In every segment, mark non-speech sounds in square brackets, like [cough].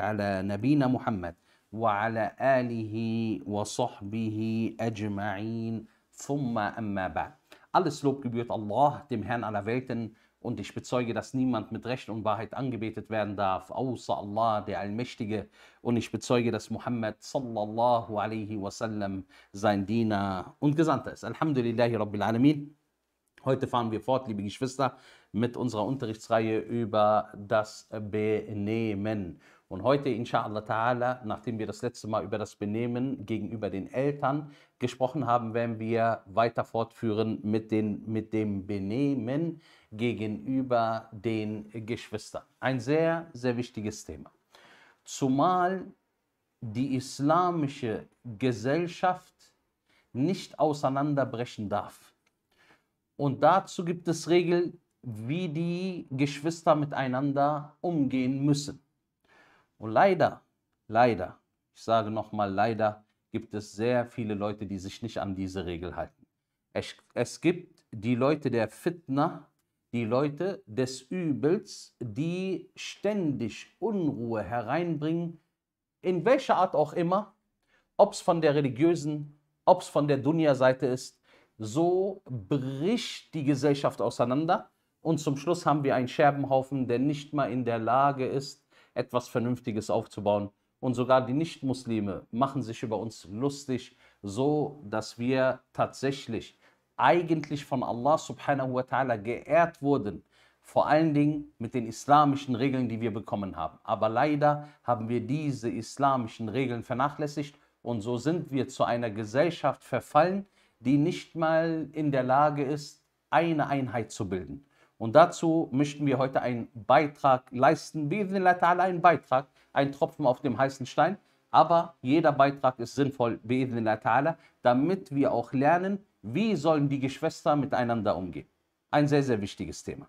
على نبينا محمد وعلى آله وصحبه أجمعين ثم أما بعد Alles Lob gebührt Allah, dem Herrn aller Welten, und ich bezeuge, dass niemand mit Recht und Wahrheit angebetet werden darf, außer Allah, der Allmächtige. Und ich bezeuge, dass Muhammad sallallahu alaihi wasallam sein Diener und Gesandter ist. Alhamdulillahi Rabbil Alamin. Heute fahren wir fort, liebe Geschwister, mit unserer Unterrichtsreihe über das Benehmen. Und heute, inshallah ta'ala, nachdem wir das letzte Mal über das Benehmen gegenüber den Eltern gesprochen haben, werden wir weiter fortführen mit, den, mit dem Benehmen gegenüber den Geschwistern. Ein sehr, sehr wichtiges Thema. Zumal die islamische Gesellschaft nicht auseinanderbrechen darf. Und dazu gibt es Regeln, wie die Geschwister miteinander umgehen müssen. Und leider, leider, ich sage nochmal leider, gibt es sehr viele Leute, die sich nicht an diese Regel halten. Es, es gibt die Leute der Fitna, die Leute des Übels, die ständig Unruhe hereinbringen, in welcher Art auch immer, ob es von der religiösen, ob es von der dunya seite ist, so bricht die Gesellschaft auseinander und zum Schluss haben wir einen Scherbenhaufen, der nicht mal in der Lage ist, etwas Vernünftiges aufzubauen. Und sogar die Nichtmuslime machen sich über uns lustig, so dass wir tatsächlich eigentlich von Allah subhanahu wa ta'ala geehrt wurden. Vor allen Dingen mit den islamischen Regeln, die wir bekommen haben. Aber leider haben wir diese islamischen Regeln vernachlässigt und so sind wir zu einer Gesellschaft verfallen, die nicht mal in der Lage ist, eine Einheit zu bilden. Und dazu möchten wir heute einen Beitrag leisten. Ta'ala ein Beitrag, ein Tropfen auf dem heißen Stein. Aber jeder Beitrag ist sinnvoll, ta'ala, damit wir auch lernen, wie sollen die Geschwister miteinander umgehen. Ein sehr, sehr wichtiges Thema.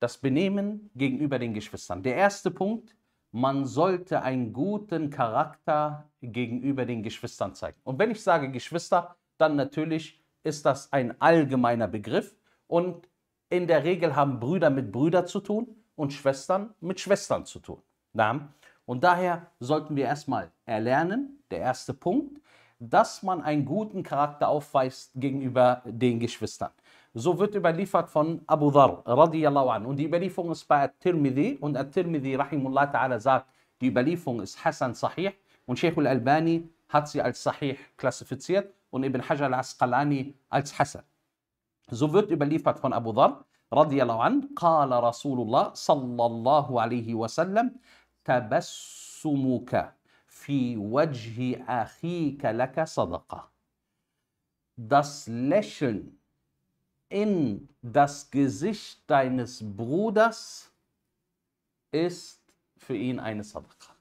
Das Benehmen gegenüber den Geschwistern. Der erste Punkt, man sollte einen guten Charakter gegenüber den Geschwistern zeigen. Und wenn ich sage Geschwister, dann natürlich ist das ein allgemeiner Begriff und in der Regel haben Brüder mit Brüdern zu tun und Schwestern mit Schwestern zu tun. Na? Und daher sollten wir erstmal erlernen, der erste Punkt, dass man einen guten Charakter aufweist gegenüber den Geschwistern. So wird überliefert von Abu Dhar radiallahu an. Und die Überlieferung ist bei At-Tirmidhi und At-Tirmidhi rahimullah ta'ala sagt, die Überlieferung ist Hassan Sahih und Sheikh al-Albani hat sie als Sahih klassifiziert und Ibn Hajar al-Asqalani als Hassan. So wird überliefert von Abu Dhar, radiallahu an, قال رسول الله صلى الله عليه وسلم تبسمك في وجه أخيك لك صدقة. Das Lächeln in das Gesicht deines Bruders ist für ihn eine Sadaqa.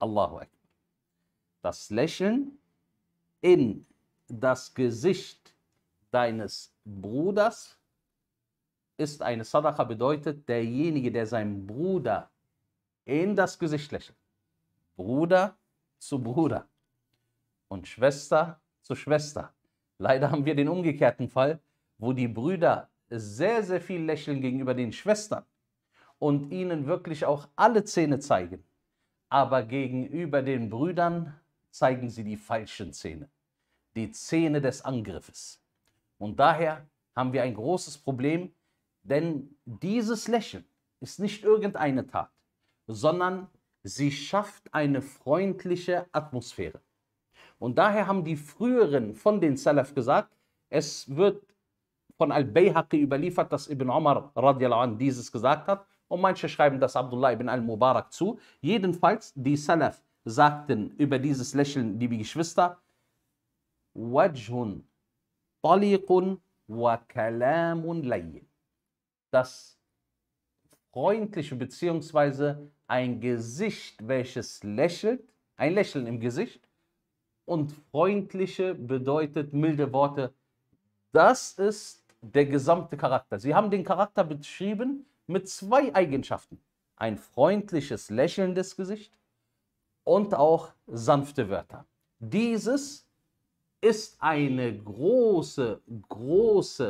الله Akbar. Das Lächeln in das Gesicht deines Bruders ist eine Sadaqa, bedeutet derjenige, der seinem Bruder in das Gesicht lächelt. Bruder zu Bruder und Schwester zu Schwester. Leider haben wir den umgekehrten Fall, wo die Brüder sehr, sehr viel lächeln gegenüber den Schwestern und ihnen wirklich auch alle Zähne zeigen. Aber gegenüber den Brüdern zeigen sie die falschen Zähne, die Zähne des Angriffes. Und daher haben wir ein großes Problem, denn dieses Lächeln ist nicht irgendeine Tat, sondern sie schafft eine freundliche Atmosphäre. Und daher haben die früheren von den Salaf gesagt, es wird von Al-Bayhaqi überliefert, dass Ibn Omar radiallahu anh, dieses gesagt hat. Und manche schreiben das Abdullah ibn al-Mubarak zu. Jedenfalls, die Salaf sagten über dieses Lächeln, liebe Geschwister, Wajhun Taliqun wa Kalamun Layyin. Das freundliche beziehungsweise ein Gesicht, welches lächelt, ein Lächeln im Gesicht und freundliche bedeutet milde Worte. Das ist der gesamte Charakter. Sie haben den Charakter beschrieben mit zwei Eigenschaften. Ein freundliches, lächelndes Gesicht und auch sanfte Wörter. Dieses ist eine große, große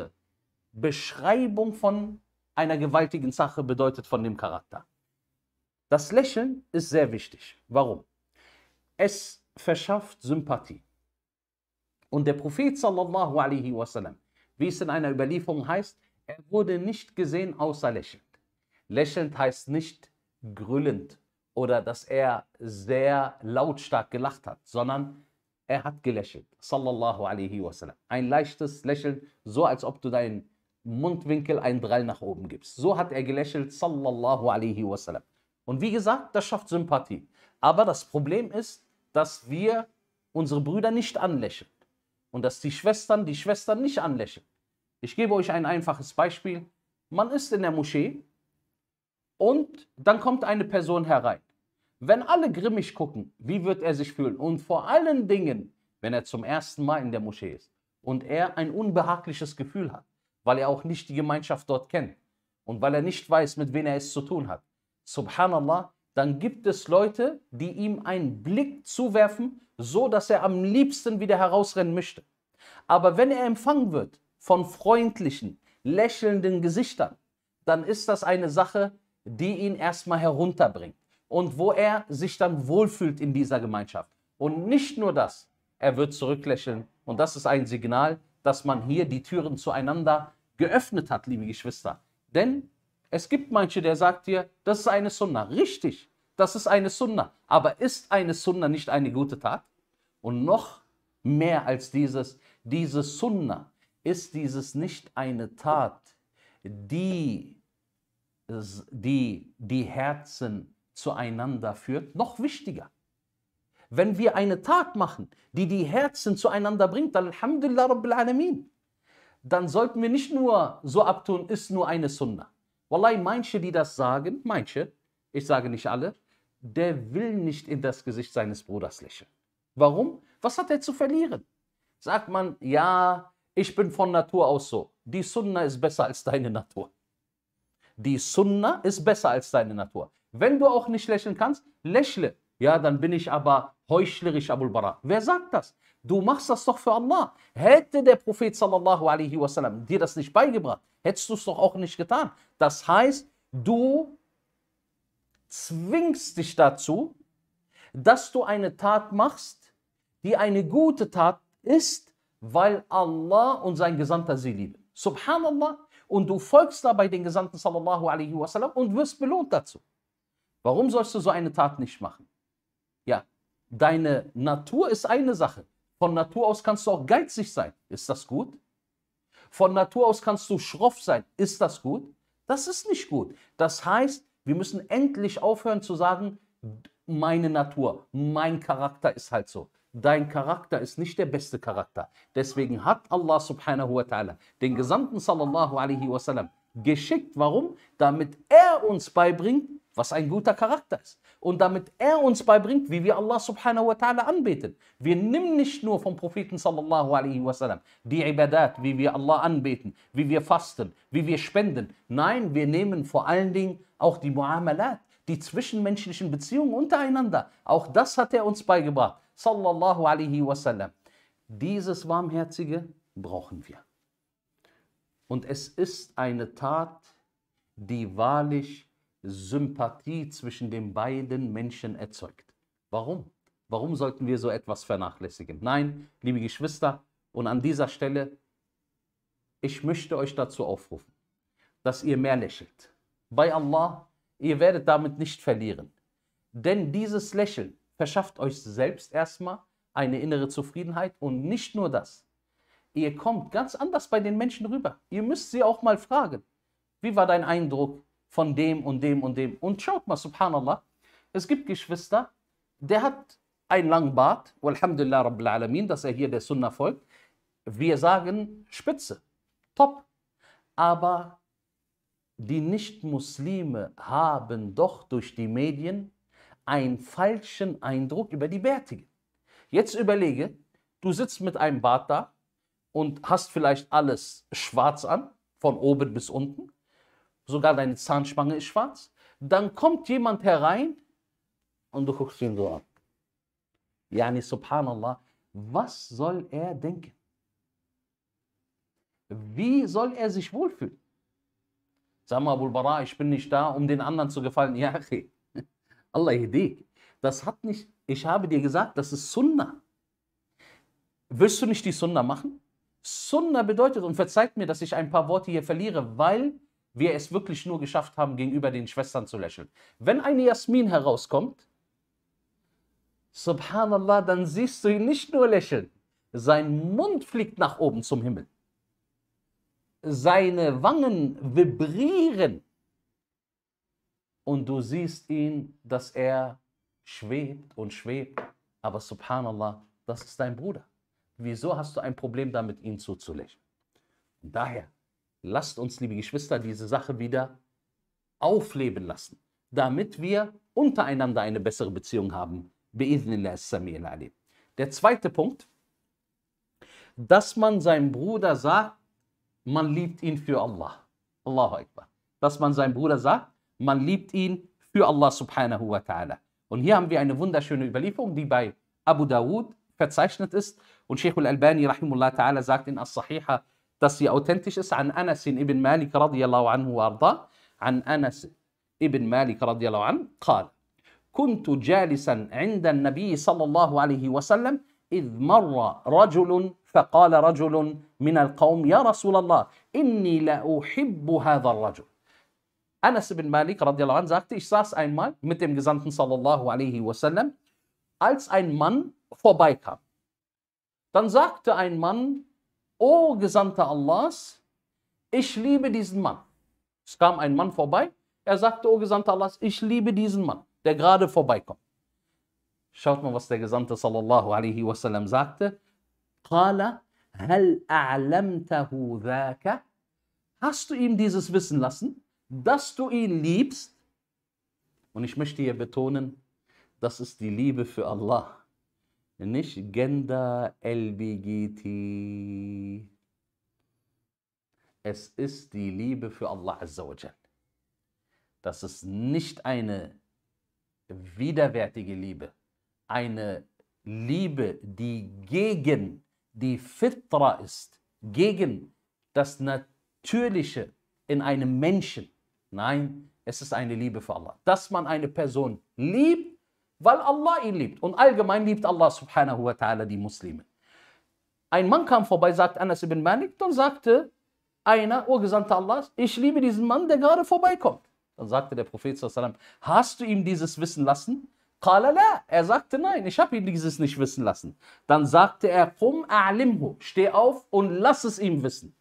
Beschreibung von einer gewaltigen Sache, bedeutet von dem Charakter. Das Lächeln ist sehr wichtig. Warum? Es verschafft Sympathie. Und der Prophet sallallahu alaihi wasallam, wie es in einer Überlieferung heißt, er wurde nicht gesehen außer lächelnd. Lächelnd heißt nicht grüllend oder dass er sehr lautstark gelacht hat, sondern er hat gelächelt. Sallallahu alaihi wasallam. Ein leichtes Lächeln, so als ob du deinen Mundwinkel einen Drall nach oben gibst. So hat er gelächelt. Sallallahu alaihi wasallam. Und wie gesagt, das schafft Sympathie. Aber das Problem ist, dass wir unsere Brüder nicht anlächeln. Und dass die Schwestern die Schwestern nicht anlächeln. Ich gebe euch ein einfaches Beispiel. Man ist in der Moschee und dann kommt eine Person herein. Wenn alle grimmig gucken, wie wird er sich fühlen? Und vor allen Dingen, wenn er zum ersten Mal in der Moschee ist und er ein unbehagliches Gefühl hat, weil er auch nicht die Gemeinschaft dort kennt und weil er nicht weiß, mit wem er es zu tun hat. Subhanallah, dann gibt es Leute, die ihm einen Blick zuwerfen, so dass er am liebsten wieder herausrennen möchte. Aber wenn er empfangen wird von freundlichen, lächelnden Gesichtern, dann ist das eine Sache, die ihn erstmal herunterbringt und wo er sich dann wohlfühlt in dieser Gemeinschaft. Und nicht nur das, er wird zurücklächeln. Und das ist ein Signal, dass man hier die Türen zueinander geöffnet hat, liebe Geschwister. Denn es gibt manche, der sagt dir, das ist eine Sunna. Richtig, das ist eine Sunna. Aber ist eine Sunna nicht eine gute Tat? Und noch mehr als dieses, diese Sunna, ist dieses nicht eine Tat, die die, die Herzen zueinander führt, noch wichtiger. Wenn wir eine Tat machen, die die Herzen zueinander bringt, dann Alhamdulillah Rabbil Alamin, dann sollten wir nicht nur so abtun, ist nur eine Sunna. Wallahi, manche, die das sagen, manche, ich sage nicht alle, der will nicht in das Gesicht seines Bruders lächeln. Warum? Was hat er zu verlieren? Sagt man, ja, ich bin von Natur aus so. Die Sunna ist besser als deine Natur. Die Sunna ist besser als deine Natur. Wenn du auch nicht lächeln kannst, lächle. Ja, dann bin ich aber heuchlerisch, Abul Bara. Wer sagt das? Du machst das doch für Allah. Hätte der Prophet sallallahu alaihi wasallam dir das nicht beigebracht, hättest du es doch auch nicht getan. Das heißt, du zwingst dich dazu, dass du eine Tat machst, die eine gute Tat ist, weil Allah und sein Gesandter sie lieben. Subhanallah. Und du folgst dabei den Gesandten sallallahu alaihi wasallam und wirst belohnt dazu. Warum sollst du so eine Tat nicht machen? Ja, deine Natur ist eine Sache. Von Natur aus kannst du auch geizig sein. Ist das gut? Von Natur aus kannst du schroff sein. Ist das gut? Das ist nicht gut. Das heißt, wir müssen endlich aufhören zu sagen, meine Natur, mein Charakter ist halt so. Dein Charakter ist nicht der beste Charakter. Deswegen hat Allah subhanahu wa ta'ala den gesamten sallallahu alaihi wasallam geschickt. Warum? Damit er uns beibringt, was ein guter Charakter ist. Und damit er uns beibringt, wie wir Allah subhanahu wa ta'ala anbeten. Wir nehmen nicht nur vom Propheten sallallahu alaihi wasallam die Ibadat, wie wir Allah anbeten, wie wir fasten, wie wir spenden. Nein, wir nehmen vor allen Dingen auch die Muamalat, die zwischenmenschlichen Beziehungen untereinander. Auch das hat er uns beigebracht, sallallahu alaihi wasallam. Dieses Warmherzige brauchen wir. Und es ist eine Tat, die wahrlich Sympathie zwischen den beiden Menschen erzeugt. Warum? Warum sollten wir so etwas vernachlässigen? Nein, liebe Geschwister, und an dieser Stelle, ich möchte euch dazu aufrufen, dass ihr mehr lächelt. Bei Allah, ihr werdet damit nicht verlieren. Denn dieses Lächeln verschafft euch selbst erstmal eine innere Zufriedenheit und nicht nur das. Ihr kommt ganz anders bei den Menschen rüber. Ihr müsst sie auch mal fragen. Wie war dein Eindruck? von dem und dem und dem. Und schaut mal, subhanallah, es gibt Geschwister, der hat einen langen Bart, walhamdulillah rabbil alamin, dass er hier der Sunna folgt. Wir sagen Spitze, top. Aber die Nichtmuslime haben doch durch die Medien einen falschen Eindruck über die Bärtigen. Jetzt überlege, du sitzt mit einem Bart da und hast vielleicht alles schwarz an, von oben bis unten sogar deine Zahnspange ist schwarz, dann kommt jemand herein und du guckst ihn so an. Yani subhanallah, was soll er denken? Wie soll er sich wohlfühlen? Sag mal, Abul Bara, ich bin nicht da, um den anderen zu gefallen. Ja, [laughs] Allah Das hat nicht, ich habe dir gesagt, das ist Sunnah. Willst du nicht die Sunnah machen? Sunnah bedeutet, und verzeiht mir, dass ich ein paar Worte hier verliere, weil wir es wirklich nur geschafft haben, gegenüber den Schwestern zu lächeln. Wenn eine Jasmin herauskommt, subhanallah, dann siehst du ihn nicht nur lächeln. Sein Mund fliegt nach oben zum Himmel. Seine Wangen vibrieren. Und du siehst ihn, dass er schwebt und schwebt. Aber subhanallah, das ist dein Bruder. Wieso hast du ein Problem damit, ihn zuzulächeln? daher, lasst uns, liebe Geschwister, diese Sache wieder aufleben lassen, damit wir untereinander eine bessere Beziehung haben. Der zweite Punkt, dass man seinem Bruder sagt, man liebt ihn für Allah. Allahu Akbar. Dass man seinem Bruder sagt, man liebt ihn für Allah subhanahu wa ta'ala. Und hier haben wir eine wunderschöne Überlieferung, die bei Abu Dawud verzeichnet ist. Und Sheikh al-Albani rahimullah ta'ala sagt in as sahihah Das Authentisches انس Anas ibn Malik radiallahu anhu وارضاه عن أنس ابن مالك رضي الله عنه قال كنت جالسا عند النبي صلى الله عليه وسلم إذ مر رجل فقال رجل من القوم يا رسول الله إني لا احب هذا الرجل مالك ibn Malik radiallahu sagte, ich saß einmal mit dem Gesandten صلى الله عليه وسلم als ein Mann vorbeikam. Dann sagte ein Mann O Gesandter Allahs, ich liebe diesen Mann. Es kam ein Mann vorbei, er sagte, O Gesandter Allahs, ich liebe diesen Mann, der gerade vorbeikommt. Schaut mal, was der Gesandte sallallahu alaihi wasallam sagte. Qala, hal Hast du ihm dieses Wissen lassen, dass du ihn liebst? Und ich möchte hier betonen, das ist die Liebe für Allah nicht Gender LBGT. Es ist die Liebe für Allah Azzawajal. Das ist nicht eine widerwärtige Liebe, eine Liebe, die gegen die Fitra ist, gegen das Natürliche in einem Menschen. Nein, es ist eine Liebe für Allah. Dass man eine Person liebt, weil Allah ihn liebt. Und allgemein liebt Allah subhanahu wa ta'ala die Muslime. Ein Mann kam vorbei, sagt Anas ibn Malik, dann sagte einer, O Gesandter Allahs, ich liebe diesen Mann, der gerade vorbeikommt. Dann sagte der Prophet, hast du ihm dieses Wissen lassen? Er sagte, nein, ich habe ihn dieses nicht wissen lassen. Dann sagte er, Qum a'limhu, steh auf und lass es ihm wissen.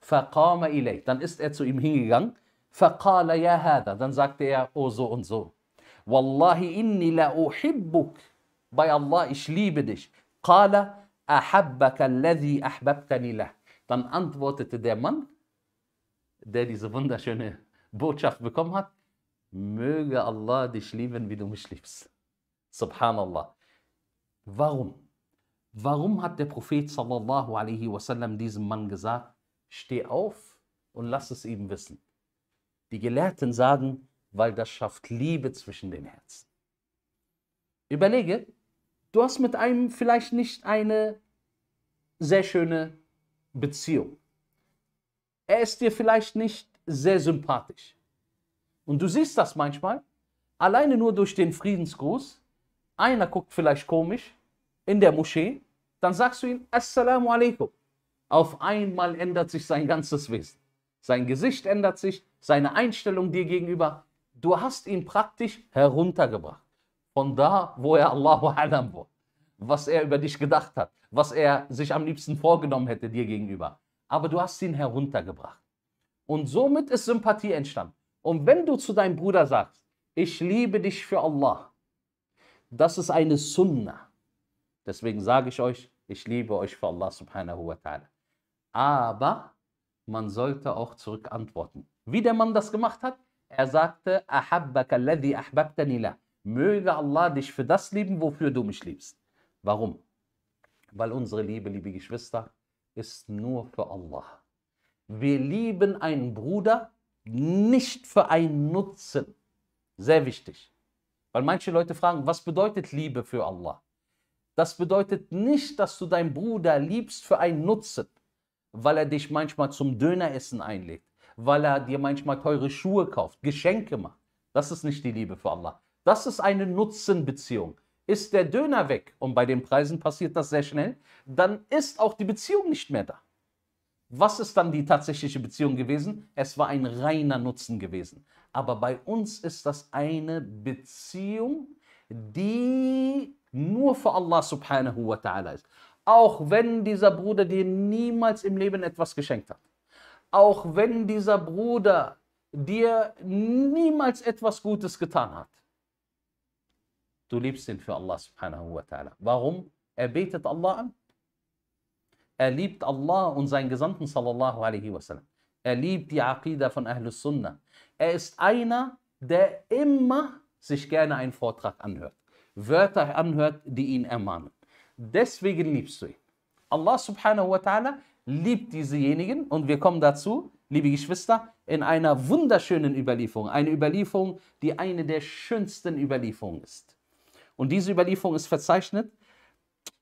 Faqama ilay. Dann ist er zu ihm hingegangen. Faqala ya hada. Dann sagte er, oh so und so. Wallahi inni la uhibbuk. Bei Allah, ich liebe dich. Qala ahabbaka alladhi ahbabtani lah. Dann antwortete der Mann, der diese wunderschöne Botschaft bekommen hat, möge Allah dich lieben, wie du mich liebst. Subhanallah. Warum? Warum hat der Prophet sallallahu alaihi wasallam diesem Mann gesagt, steh auf und lass es ihm wissen? Die Gelehrten sagen, weil das schafft Liebe zwischen den Herzen. Überlege, du hast mit einem vielleicht nicht eine sehr schöne Beziehung. Er ist dir vielleicht nicht sehr sympathisch. Und du siehst das manchmal, alleine nur durch den Friedensgruß. Einer guckt vielleicht komisch in der Moschee, dann sagst du ihm Assalamu alaikum. Auf einmal ändert sich sein ganzes Wesen. Sein Gesicht ändert sich, seine Einstellung dir gegenüber, Du hast ihn praktisch heruntergebracht. Von da, wo er Allahu Alam war. Was er über dich gedacht hat. Was er sich am liebsten vorgenommen hätte dir gegenüber. Aber du hast ihn heruntergebracht. Und somit ist Sympathie entstanden. Und wenn du zu deinem Bruder sagst, ich liebe dich für Allah, das ist eine Sunna. Deswegen sage ich euch, ich liebe euch für Allah subhanahu wa ta'ala. Aber man sollte auch zurückantworten. Wie der Mann das gemacht hat, er sagte, möge Allah dich für das lieben, wofür du mich liebst. Warum? Weil unsere Liebe, liebe Geschwister, ist nur für Allah. Wir lieben einen Bruder nicht für einen Nutzen. Sehr wichtig. Weil manche Leute fragen, was bedeutet Liebe für Allah? Das bedeutet nicht, dass du deinen Bruder liebst für einen Nutzen, weil er dich manchmal zum Döneressen einlädt weil er dir manchmal teure Schuhe kauft, Geschenke macht. Das ist nicht die Liebe für Allah. Das ist eine Nutzenbeziehung. Ist der Döner weg, und bei den Preisen passiert das sehr schnell, dann ist auch die Beziehung nicht mehr da. Was ist dann die tatsächliche Beziehung gewesen? Es war ein reiner Nutzen gewesen. Aber bei uns ist das eine Beziehung, die nur für Allah subhanahu wa ta'ala ist. Auch wenn dieser Bruder dir niemals im Leben etwas geschenkt hat auch wenn dieser Bruder dir niemals etwas Gutes getan hat. Du liebst ihn für Allah subhanahu wa ta'ala. Warum? Er betet Allah an. Er liebt Allah und seinen Gesandten sallallahu alaihi wasallam. Er liebt die Aqidah von Ahlus Sunnah. Er ist einer, der immer sich gerne einen Vortrag anhört. Wörter anhört, die ihn ermahnen. Deswegen liebst du ihn. Allah subhanahu wa ta'ala liebt diesejenigen und wir kommen dazu, liebe Geschwister, in einer wunderschönen Überlieferung. Eine Überlieferung, die eine der schönsten Überlieferungen ist. Und diese Überlieferung ist verzeichnet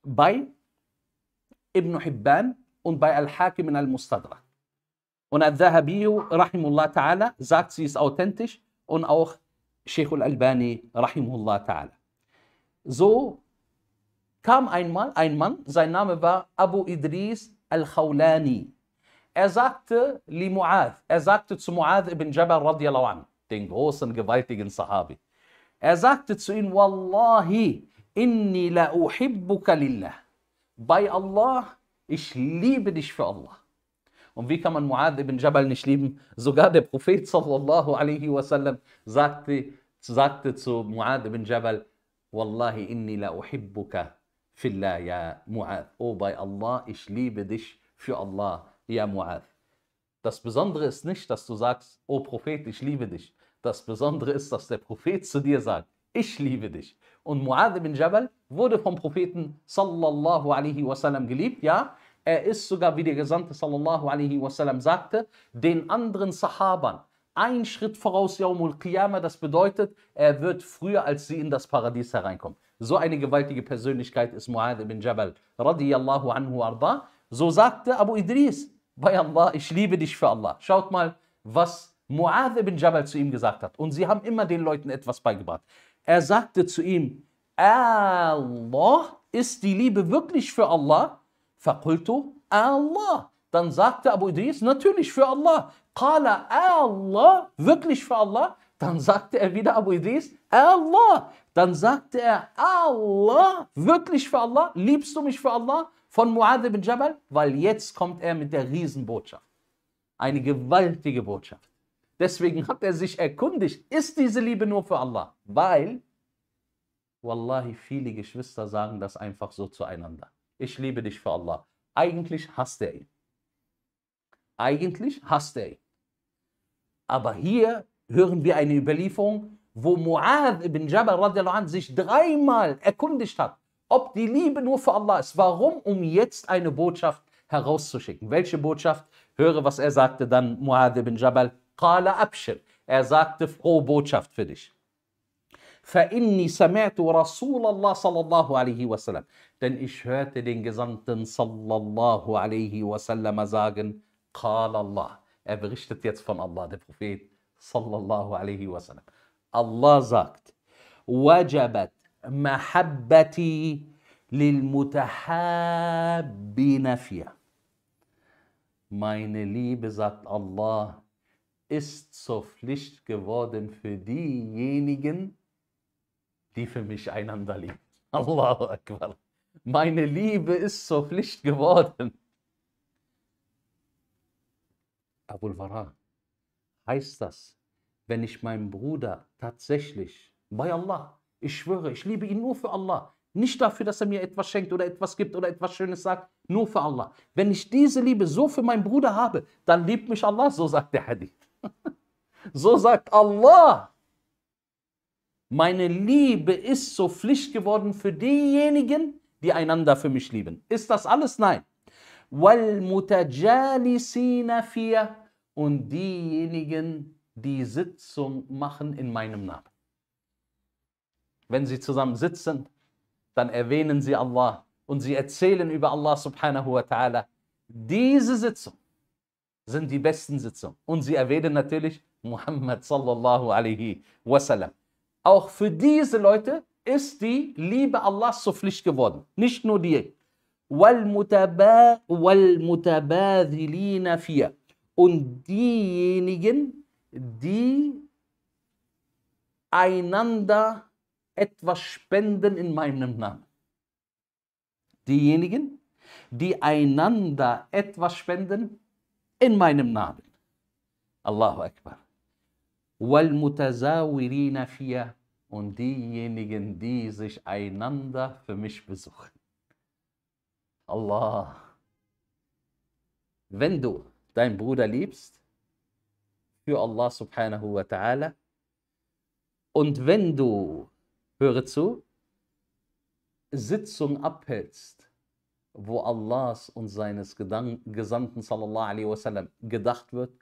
bei Ibn Hibban und bei Al-Hakim Al-Mustadrak. Und Al-Dhahabi, rahimullah ta'ala, sagt, sie ist authentisch und auch Sheikh Al-Albani, rahimullah ta'ala. So kam einmal ein Mann, sein Name war Abu Idris الخولاني Er لمعاذ ازاكت er sagte zu Muad ibn عنه radiallahu an, den großen, gewaltigen Sahabi. Er sagte zu ihm, Wallahi, inni la uhibbuka lillah. Bei Allah, ich liebe Allah. Und wie kann man Muad ibn Jabal nicht lieben? Sogar der Prophet sallallahu alaihi wasallam sagte, sagte zu Muad ibn Jabal, Wallahi, inni la uhibbuka Fillah, ja Mu'ad. Oh, bei Allah, ich liebe dich für Allah, ja Mu'ad. Das Besondere ist nicht, dass du sagst, o Prophet, ich liebe dich. Das Besondere ist, dass der Prophet zu dir sagt, ich liebe dich. Und Mu'adh bin Jabal wurde vom Propheten sallallahu alaihi wasallam geliebt, ja. Er ist sogar, wie der Gesandte sallallahu alaihi wasallam sagte, den anderen Sahabern ein Schritt voraus Yaumul Qiyamah. Das bedeutet, er wird früher als sie in das Paradies hereinkommen. So eine gewaltige Persönlichkeit ist Muad ibn Jabal, Radiallahu anhu arda. So sagte Abu Idris, bei Allah, ich liebe dich für Allah. Schaut mal, was Muad ibn Jabal zu ihm gesagt hat. Und sie haben immer den Leuten etwas beigebracht. Er sagte zu ihm, Allah, ist die Liebe wirklich für Allah? Fakultu, Allah. Dann sagte Abu Idris, natürlich für Allah. Qala, Allah, wirklich für Allah? Dann sagte er wieder Abu Idris, Allah. Dann sagte er, Allah, wirklich für Allah? Liebst du mich für Allah? Von Muad ibn Jabal? Weil jetzt kommt er mit der Riesenbotschaft. Eine gewaltige Botschaft. Deswegen hat er sich erkundigt, ist diese Liebe nur für Allah? Weil, wallahi, viele Geschwister sagen das einfach so zueinander. Ich liebe dich für Allah. Eigentlich hasst er ihn. Eigentlich hasst er ihn. Aber hier hören wir eine Überlieferung, wo Muad ibn Jabal radiallahu anh, sich dreimal erkundigt hat, ob die Liebe nur für Allah ist. Warum? Um jetzt eine Botschaft herauszuschicken. Welche Botschaft? Höre, was er sagte dann, Muad ibn Jabal. Qala abshir. Er sagte, frohe Botschaft für dich. فَإِنِّي سَمِعْتُ رَسُولَ اللَّهِ صَلَى اللَّهُ عَلَيْهِ وَسَلَّمَ Denn ich hörte den Gesandten sallallahu alaihi wasallam sagen, قال Allah. Er berichtet jetzt von Allah, der Prophet صلى الله عليه وسلم الله زاكت وجبت محبتي للمتحابين فيها meine Liebe sagt Allah ist zur Pflicht geworden für diejenigen, die für mich einander lieben. Allahu Akbar. Meine Liebe ist zur Pflicht geworden. Abu al heißt das, wenn ich meinen Bruder tatsächlich, bei Allah, ich schwöre, ich liebe ihn nur für Allah, nicht dafür, dass er mir etwas schenkt oder etwas gibt oder etwas Schönes sagt, nur für Allah. Wenn ich diese Liebe so für meinen Bruder habe, dann liebt mich Allah, so sagt der Hadith. [laughs] so sagt Allah. Meine Liebe ist so Pflicht geworden für diejenigen, die einander für mich lieben. Ist das alles? Nein. وَالْمُتَجَالِسِينَ فِيهِ und diejenigen, die Sitzung machen in meinem Namen. Wenn sie zusammen sitzen, dann erwähnen sie Allah und sie erzählen über Allah subhanahu wa ta'ala. Diese Sitzung sind die besten Sitzungen. Und sie erwähnen natürlich Muhammad sallallahu alaihi wasallam. Auch für diese Leute ist die Liebe Allahs zur Pflicht geworden. Nicht nur die. وَالْمُتَبَاذِلِينَ فِيهَا und diejenigen, die einander etwas spenden in meinem Namen. Diejenigen, die einander etwas spenden in meinem Namen. Allahu Akbar. Und diejenigen, die sich einander für mich besuchen. Allah. Wenn du deinen Bruder liebst, für Allah subhanahu wa ta'ala. Und wenn du, höre zu, Sitzung abhältst, wo Allahs und seines Gesandten sallallahu alaihi wasallam gedacht wird,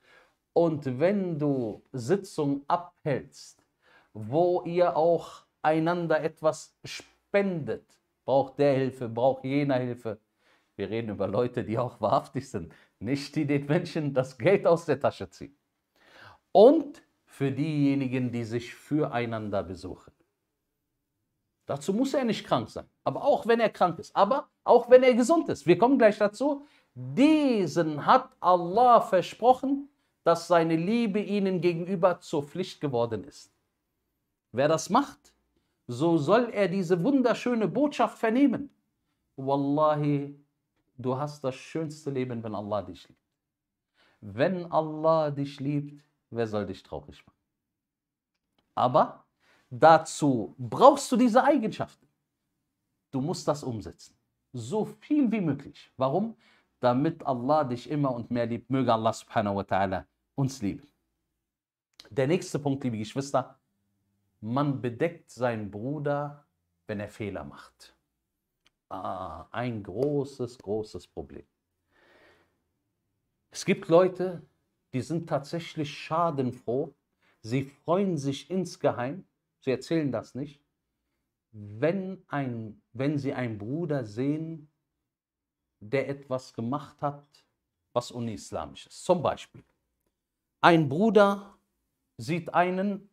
und wenn du Sitzung abhältst, wo ihr auch einander etwas spendet, braucht der Hilfe, braucht jener Hilfe. Wir reden über Leute, die auch wahrhaftig sind nicht die den Menschen das Geld aus der Tasche ziehen. Und für diejenigen, die sich füreinander besuchen. Dazu muss er nicht krank sein, aber auch wenn er krank ist, aber auch wenn er gesund ist. Wir kommen gleich dazu. Diesen hat Allah versprochen, dass seine Liebe ihnen gegenüber zur Pflicht geworden ist. Wer das macht, so soll er diese wunderschöne Botschaft vernehmen. Wallahi, du hast das schönste Leben, wenn Allah dich liebt. Wenn Allah dich liebt, wer soll dich traurig machen? Aber dazu brauchst du diese Eigenschaften. Du musst das umsetzen. So viel wie möglich. Warum? Damit Allah dich immer und mehr liebt. Möge Allah subhanahu wa ta'ala uns lieben. Der nächste Punkt, liebe Geschwister. Man bedeckt seinen Bruder, wenn er Fehler macht. Ah, ein großes, großes Problem. Es gibt Leute, die sind tatsächlich schadenfroh. Sie freuen sich insgeheim, sie erzählen das nicht, wenn, ein, wenn sie einen Bruder sehen, der etwas gemacht hat, was unislamisch ist. Zum Beispiel, ein Bruder sieht einen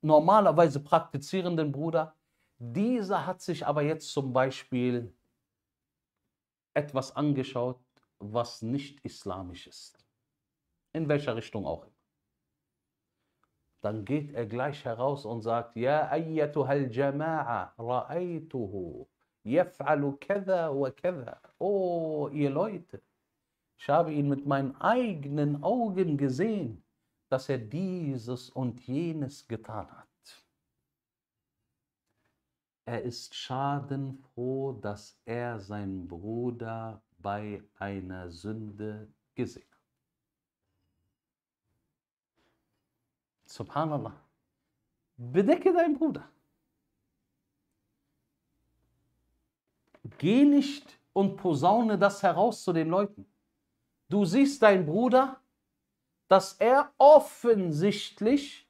normalerweise praktizierenden Bruder dieser hat sich aber jetzt zum Beispiel etwas angeschaut, was nicht islamisch ist. In welcher Richtung auch immer. Dann geht er gleich heraus und sagt, Ja, ayyatuhal jama'a ra'aytuhu yaf'alu kada wa kada. Oh, ihr Leute, ich habe ihn mit meinen eigenen Augen gesehen, dass er dieses und jenes getan hat. Er ist schadenfroh, dass er seinen Bruder bei einer Sünde gesehen hat. Subhanallah. Bedecke deinen Bruder. Geh nicht und posaune das heraus zu den Leuten. Du siehst deinen Bruder, dass er offensichtlich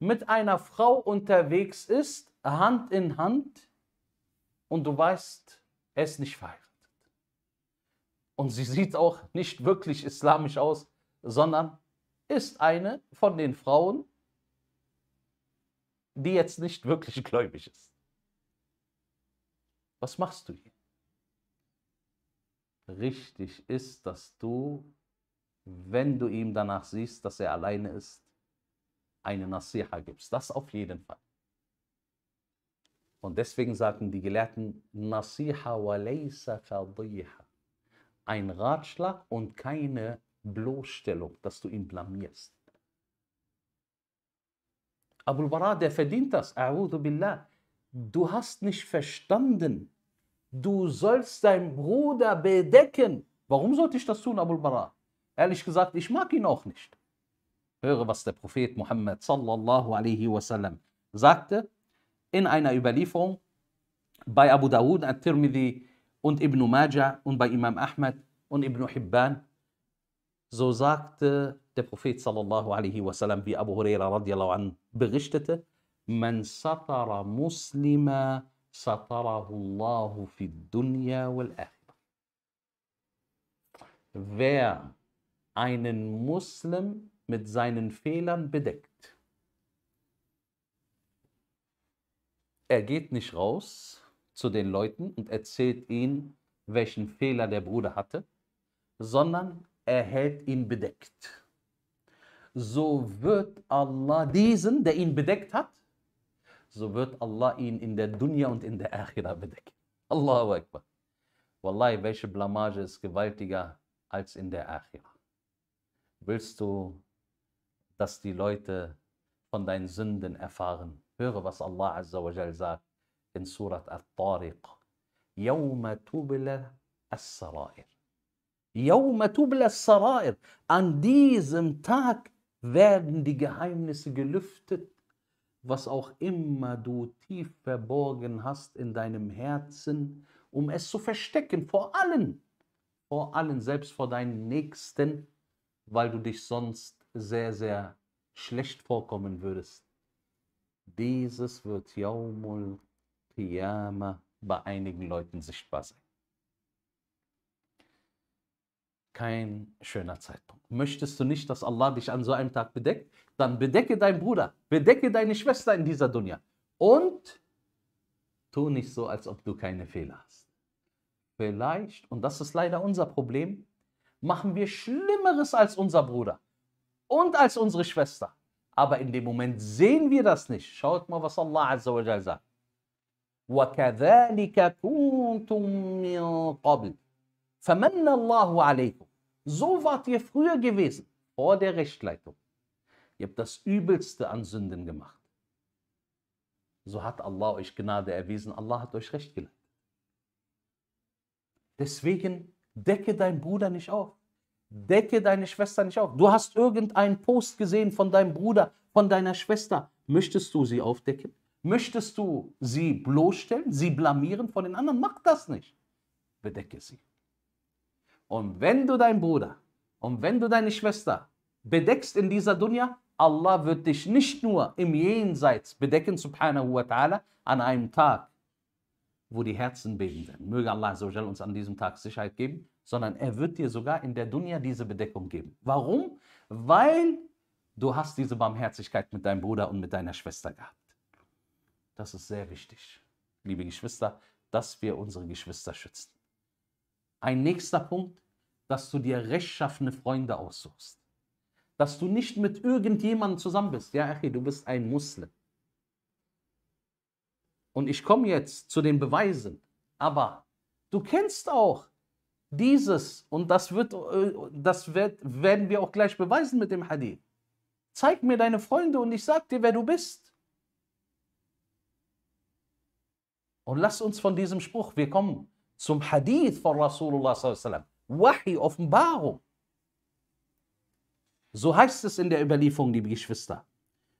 mit einer Frau unterwegs ist, Hand in Hand und du weißt, er ist nicht verheiratet. Und sie sieht auch nicht wirklich islamisch aus, sondern ist eine von den Frauen, die jetzt nicht wirklich gläubig ist. Was machst du hier? Richtig ist, dass du, wenn du ihm danach siehst, dass er alleine ist, eine Nasiha gibst. Das auf jeden Fall. Und deswegen sagten die Gelehrten, Nasiha wa laysa fadiha. Ein Ratschlag und keine Bloßstellung, dass du ihn blamierst. Abul Bara, der verdient das. A'udhu billah. Du hast nicht verstanden. Du sollst deinen Bruder bedecken. Warum sollte ich das tun, Abul Bara? Ehrlich gesagt, ich mag ihn auch nicht. Höre, was der Prophet Muhammad sallallahu alaihi wasallam sagte. in einer Überlieferung bei Abu Dawud, al tirmidhi und Ibn Majah und bei Imam Ahmad und Ibn Hibban. So sagte der Prophet sallallahu alaihi wasallam, wie Abu Huraira radiallahu an berichtete, Man satara muslima satarahu Allahu fi dunya wal akhirah. Wer einen Muslim mit seinen Fehlern bedeckt, er geht nicht raus zu den Leuten und erzählt ihnen, welchen Fehler der Bruder hatte, sondern er hält ihn bedeckt. So wird Allah diesen, der ihn bedeckt hat, so wird Allah ihn in der Dunya und in der Akhira bedecken. Allahu Akbar. Wallahi, welche Blamage ist gewaltiger als in der Akhira? Willst du, dass die Leute von deinen Sünden erfahren? Höre, was Allah Azza wa Jal sagt in Surat At-Tariq. Yawma tubla as-sarair. Yawma tubla as-sarair. An diesem Tag werden die Geheimnisse gelüftet, was auch immer du tief verborgen hast in deinem Herzen, um es zu verstecken vor allen, vor allen, selbst vor deinen Nächsten, weil du dich sonst sehr, sehr schlecht vorkommen würdest. Dieses wird Yaumul Qiyamah bei einigen Leuten sichtbar sein. Kein schöner Zeitpunkt. Möchtest du nicht, dass Allah dich an so einem Tag bedeckt? Dann bedecke deinen Bruder, bedecke deine Schwester in dieser Dunya. Und tu nicht so, als ob du keine Fehler hast. Vielleicht, und das ist leider unser Problem, machen wir Schlimmeres als unser Bruder und als unsere Schwester. Aber in dem Moment sehen wir das nicht. Schaut mal, was Allah Azza wa Jal sagt. وَكَذَلِكَ كُنْتُمْ مِنْ قَبْلِ فَمَنَّ اللَّهُ عَلَيْكُمْ So wart ihr früher gewesen, vor der Rechtleitung. Ihr habt das Übelste an Sünden gemacht. So hat Allah euch Gnade erwiesen. Allah hat euch Recht geleitet. Deswegen decke deinen Bruder nicht auf. Decke deine Schwester nicht auf. Du hast irgendeinen Post gesehen von deinem Bruder, von deiner Schwester. Möchtest du sie aufdecken? Möchtest du sie bloßstellen, sie blamieren von den anderen? Mach das nicht. Bedecke sie. Und wenn du deinen Bruder und wenn du deine Schwester bedeckst in dieser Dunja, Allah wird dich nicht nur im Jenseits bedecken, subhanahu wa ta'ala, an einem Tag, wo die Herzen beben werden. Möge Allah uns an diesem Tag Sicherheit geben sondern er wird dir sogar in der Dunja diese Bedeckung geben. Warum? Weil du hast diese Barmherzigkeit mit deinem Bruder und mit deiner Schwester gehabt. Das ist sehr wichtig, liebe Geschwister, dass wir unsere Geschwister schützen. Ein nächster Punkt, dass du dir rechtschaffene Freunde aussuchst. Dass du nicht mit irgendjemandem zusammen bist. Ja, Achi, du bist ein Muslim. Und ich komme jetzt zu den Beweisen. Aber du kennst auch dieses, und das, wird, äh, das wird, werden wir auch gleich beweisen mit dem Hadith. Zeig mir deine Freunde und ich sag dir, wer du bist. Und lass uns von diesem Spruch, wir kommen zum Hadith von Rasulullah Wahi, Offenbarung. So heißt es in der Überlieferung, liebe Geschwister.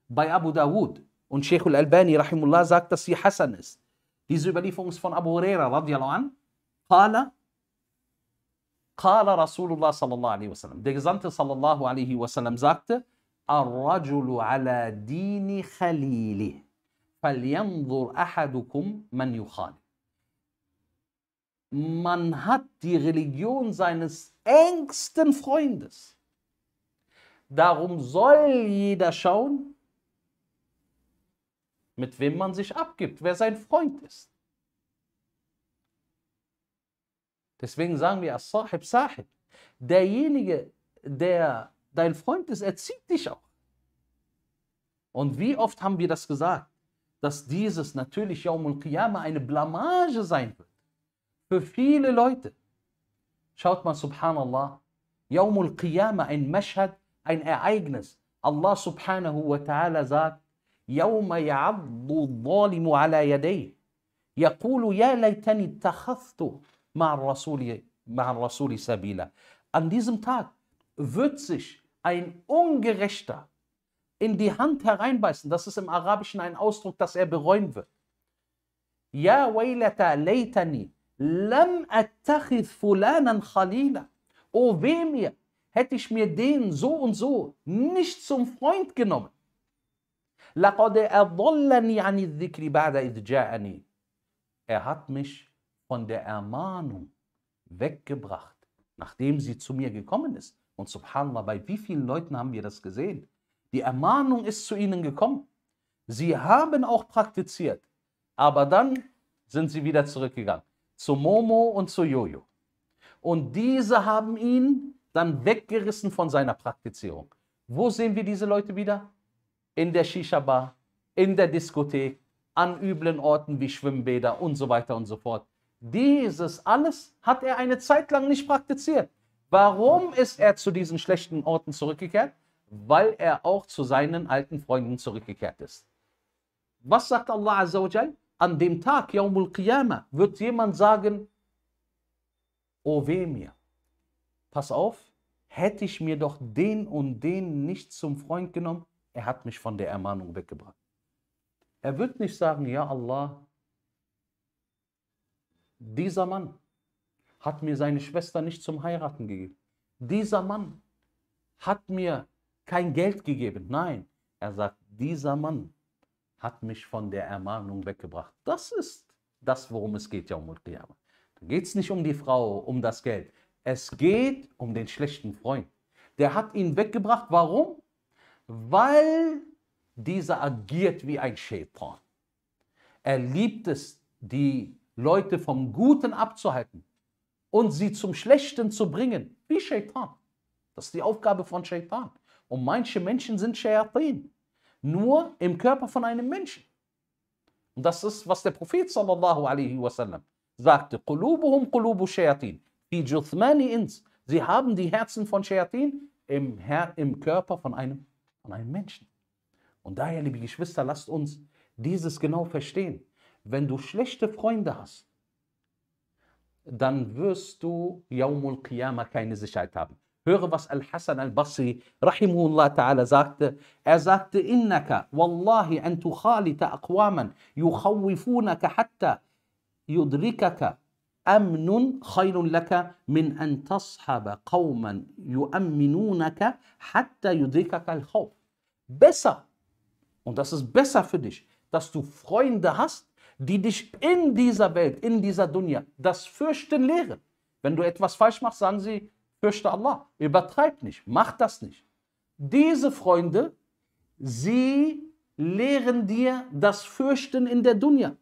Bei Abu Dawud und Sheikh al-Albani, rahimullah, sagt, dass sie Hassan ist. Diese Überlieferung ist von Abu Huraira, radiallahu an. Qala Rasulullah sallallahu alaihi wasallam. Der Gesandte sallallahu alaihi wasallam sagte, الرجل على دين خليله فلينظر أحدكم من يخالف man hat die Religion seines engsten Freundes. Darum soll jeder schauen, mit wem man sich abgibt, wer sein Freund ist. Deswegen sagen wir, As-Sahib, Sahib. Derjenige, der dein Freund ist, erzieht dich auch. Und wie oft haben wir das gesagt, dass dieses natürlich Yaumul Qiyamah eine Blamage sein wird. Für viele Leute. Schaut mal, subhanallah, Yaumul Qiyamah, ein Mashhad, ein Ereignis. Allah subhanahu wa ta'ala sagt, يوم يعض الظالم على يديه يقول يا ليتني اتخذت an diesem Tag wird sich ein Ungerechter in die Hand hereinbeißen. Das ist im Arabischen ein Ausdruck, dass er bereuen wird. Ja, waylata laytani lam attakhidh fulanan khalila. O weh mir, hätte ich mir den so und so nicht zum Freund genommen. لقد أضلني عن الذكر بعد إذ Er hat mich von der Ermahnung weggebracht, nachdem sie zu mir gekommen ist. Und subhanallah, bei wie vielen Leuten haben wir das gesehen? Die Ermahnung ist zu ihnen gekommen. Sie haben auch praktiziert, aber dann sind sie wieder zurückgegangen. Zu Momo und zu Jojo. Und diese haben ihn dann weggerissen von seiner Praktizierung. Wo sehen wir diese Leute wieder? In der Shisha-Bar, in der Diskothek, an üblen Orten wie Schwimmbäder und so weiter und so fort. Dieses alles hat er eine Zeit lang nicht praktiziert. Warum ist er zu diesen schlechten Orten zurückgekehrt? Weil er auch zu seinen alten Freunden zurückgekehrt ist. Was sagt Allah Azza wa Jal? An dem Tag, Yawmul Qiyamah, wird jemand sagen, O weh mir, pass auf, hätte ich mir doch den und den nicht zum Freund genommen, er hat mich von der Ermahnung weggebracht. Er wird nicht sagen, ja Allah, dieser Mann hat mir seine Schwester nicht zum Heiraten gegeben. Dieser Mann hat mir kein Geld gegeben. Nein, er sagt, dieser Mann hat mich von der Ermahnung weggebracht. Das ist das, worum es geht, Jaumul Qiyamah. Da geht es nicht um die Frau, um das Geld. Es geht um den schlechten Freund. Der hat ihn weggebracht. Warum? Weil dieser agiert wie ein Schäfer. Er liebt es, die Leute vom Guten abzuhalten und sie zum Schlechten zu bringen, wie Shaitan. Das ist die Aufgabe von Shaitan. Und manche Menschen sind Shayatin, nur im Körper von einem Menschen. Und das ist, was der Prophet sallallahu alaihi wasallam sagte: Qulubuhum qulubu Shayatin. Fi juthmani ins. Sie haben die Herzen von Shayatin im, Her im Körper von einem, von einem Menschen. Und daher, liebe Geschwister, lasst uns dieses genau verstehen. Wenn du schlechte Freunde hast, dann wirst du Yawmul Qiyamah keine Sicherheit haben. Höre, was Al-Hassan al-Basri rahimullah ta'ala sagte. Er sagte, innaka wallahi an tukhalita aqwaman yukhawifunaka hatta yudrikaka amnun khayrun laka min an tashaba qauman yuamminunaka hatta yudrikaka al-khawf. Besser, und das ist besser für dich, dass du Freunde hast, die dich in dieser Welt, in dieser Dunya, das Fürchten lehren. Wenn du etwas falsch machst, sagen sie, fürchte Allah, übertreib nicht, mach das nicht. Diese Freunde, sie lehren dir das Fürchten in der Dunya.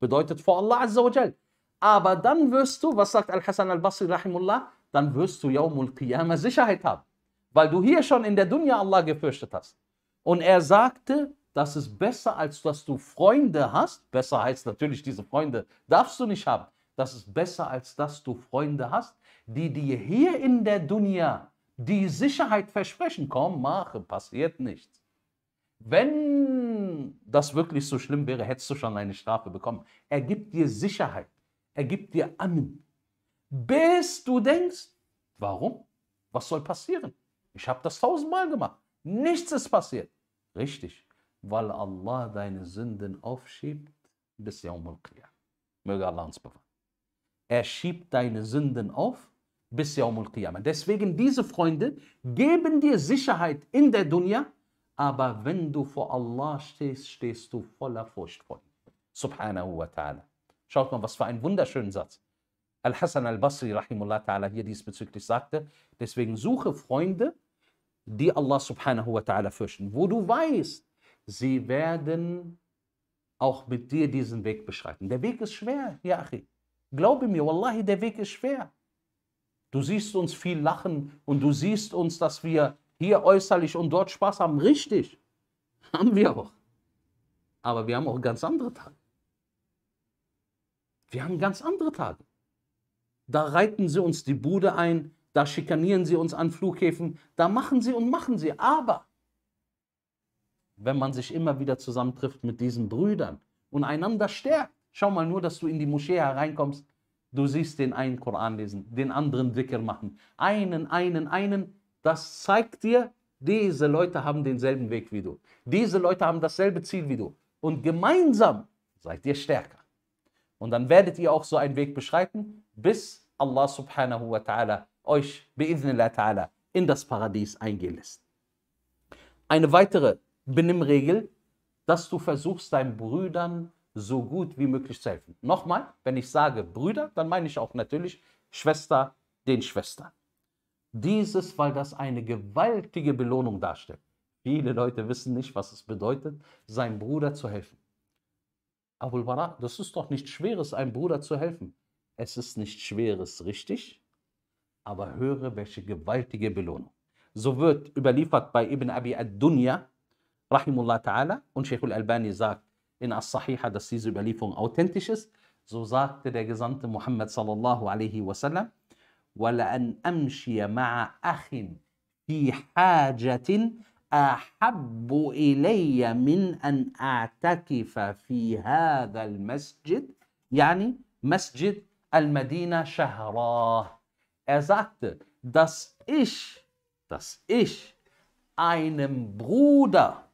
Bedeutet vor Allah Azza wa Jal. Aber dann wirst du, was sagt Al-Hasan al-Basri rahimullah, dann wirst du Yawmul Qiyamah Sicherheit haben. Weil du hier schon in der Dunya Allah gefürchtet hast. Und er sagte, das ist besser als dass du Freunde hast, besser heißt natürlich, diese Freunde darfst du nicht haben, Das ist besser als dass du Freunde hast, die dir hier in der Dunja die Sicherheit versprechen, komm, mache, passiert nichts. Wenn das wirklich so schlimm wäre, hättest du schon eine Strafe bekommen. Er gibt dir Sicherheit, er gibt dir Amen. Bis du denkst, warum? Was soll passieren? Ich habe das tausendmal gemacht. Nichts ist passiert. Richtig weil Allah deine Sünden aufschiebt bis Yaumul qiyam Möge Allah uns bewahren. Er schiebt deine Sünden auf bis Yaumul Qiyam. qiyamah Deswegen diese Freunde geben dir Sicherheit in der Dunya, aber wenn du vor Allah stehst, stehst du voller Furcht vor ihm. Subhanahu wa ta'ala. Schaut mal, was für ein wunderschöner Satz. Al-Hassan al-Basri, rahimullah ta'ala, hier diesbezüglich sagte, deswegen suche Freunde, die Allah subhanahu wa ta'ala fürchten, wo du weißt, Sie werden auch mit dir diesen Weg beschreiten. Der Weg ist schwer, Yachi. Glaube mir, Wallahi, der Weg ist schwer. Du siehst uns viel lachen und du siehst uns, dass wir hier äußerlich und dort Spaß haben. Richtig, haben wir auch. Aber wir haben auch ganz andere Tage. Wir haben ganz andere Tage. Da reiten sie uns die Bude ein, da schikanieren sie uns an Flughäfen, da machen sie und machen sie. Aber wenn man sich immer wieder zusammentrifft mit diesen Brüdern und einander stärkt. Schau mal nur, dass du in die Moschee hereinkommst, du siehst den einen Koran lesen, den anderen Dhikr machen, einen, einen, einen. Das zeigt dir, diese Leute haben denselben Weg wie du. Diese Leute haben dasselbe Ziel wie du. Und gemeinsam seid ihr stärker. Und dann werdet ihr auch so einen Weg beschreiten, bis Allah subhanahu wa ta'ala euch bi'idhnillah ta'ala in das Paradies eingehen lässt. Eine weitere Benimmregel, dass du versuchst, deinen Brüdern so gut wie möglich zu helfen. Nochmal, wenn ich sage Brüder, dann meine ich auch natürlich Schwester den Schwestern. Dieses, weil das eine gewaltige Belohnung darstellt. Viele Leute wissen nicht, was es bedeutet, seinem Bruder zu helfen. Abul Bara, das ist doch nichts Schweres, einem Bruder zu helfen. Es ist nichts Schweres, richtig? Aber höre, welche gewaltige Belohnung. So wird überliefert bei Ibn Abi ad-Dunya, رحمه الله تعالى und Sheikh al-Albani sagt in As-Sahiha, dass diese Überlieferung authentisch ist, so sagte der Gesandte Muhammad sallallahu alaihi wasallam, وَلَأَنْ أَمْشِيَ مَعَ أَخٍ فِي حَاجَةٍ أَحَبُّ إِلَيَّ مِنْ أَنْ أَعْتَكِفَ فِي هَذَا الْمَسْجِدِ يعني مسجد المدينة شهرا Er sagte, dass ich, dass ich einem Bruder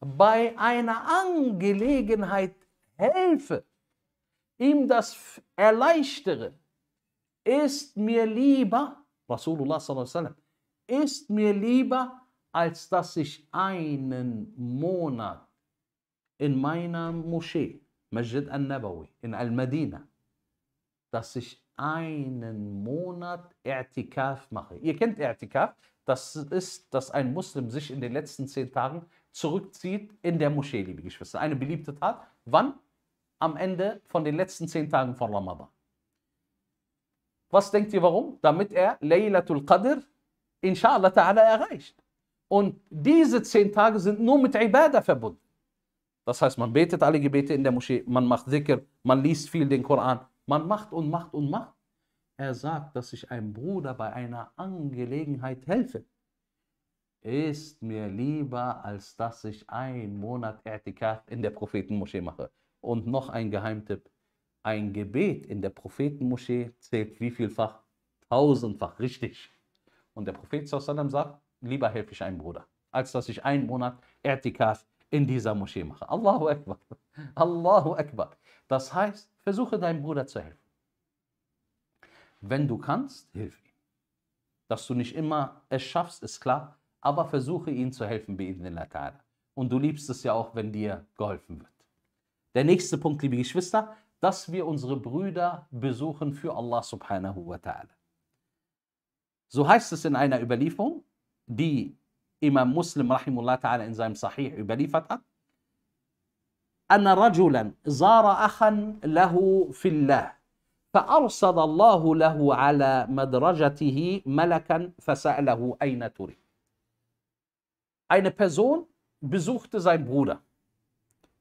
bei einer Angelegenheit helfe, ihm das erleichtere, ist mir lieber, Rasulullah sallam, ist mir lieber, als dass ich einen Monat in meiner Moschee, Masjid al-Nabawi, in Al-Madina, dass ich einen Monat Ertikaf mache. Ihr kennt Ertikaf, das ist, dass ein Muslim sich in den letzten zehn Tagen zurückzieht in der Moschee, liebe Geschwister. Eine beliebte Tat. Wann? Am Ende von den letzten zehn Tagen von Ramadan. Was denkt ihr, warum? Damit er Laylatul Qadr, inshallah ta'ala, erreicht. Und diese zehn Tage sind nur mit Ibadah verbunden. Das heißt, man betet alle Gebete in der Moschee, man macht Dhikr, man liest viel den Koran, man macht und macht und macht. Er sagt, dass ich einem Bruder bei einer Angelegenheit helfe ist mir lieber, als dass ich einen Monat Ertikaf in der Prophetenmoschee mache. Und noch ein Geheimtipp. Ein Gebet in der Prophetenmoschee zählt wie vielfach? Tausendfach, richtig. Und der Prophet sallam, sagt, lieber helfe ich einem Bruder, als dass ich einen Monat Ertikaf in dieser Moschee mache. Allahu Akbar. [laughs] Allahu Akbar. Das heißt, versuche deinem Bruder zu helfen. Wenn du kannst, hilf ihm. Dass du nicht immer es schaffst, ist klar aber versuche ihnen zu helfen, bi'idnillah ta'ala. Und du liebst es ja auch, wenn dir geholfen wird. Der nächste Punkt, liebe Geschwister, dass wir unsere Brüder besuchen für Allah subhanahu wa ta'ala. So heißt es in einer Überlieferung, die Imam Muslim rahimullah ta'ala in seinem Sahih überliefert hat. أن رجلا زار أخا له في الله فأرسل الله له على مدرجته ملكا فسأله أين تريد eine Person besuchte seinen Bruder.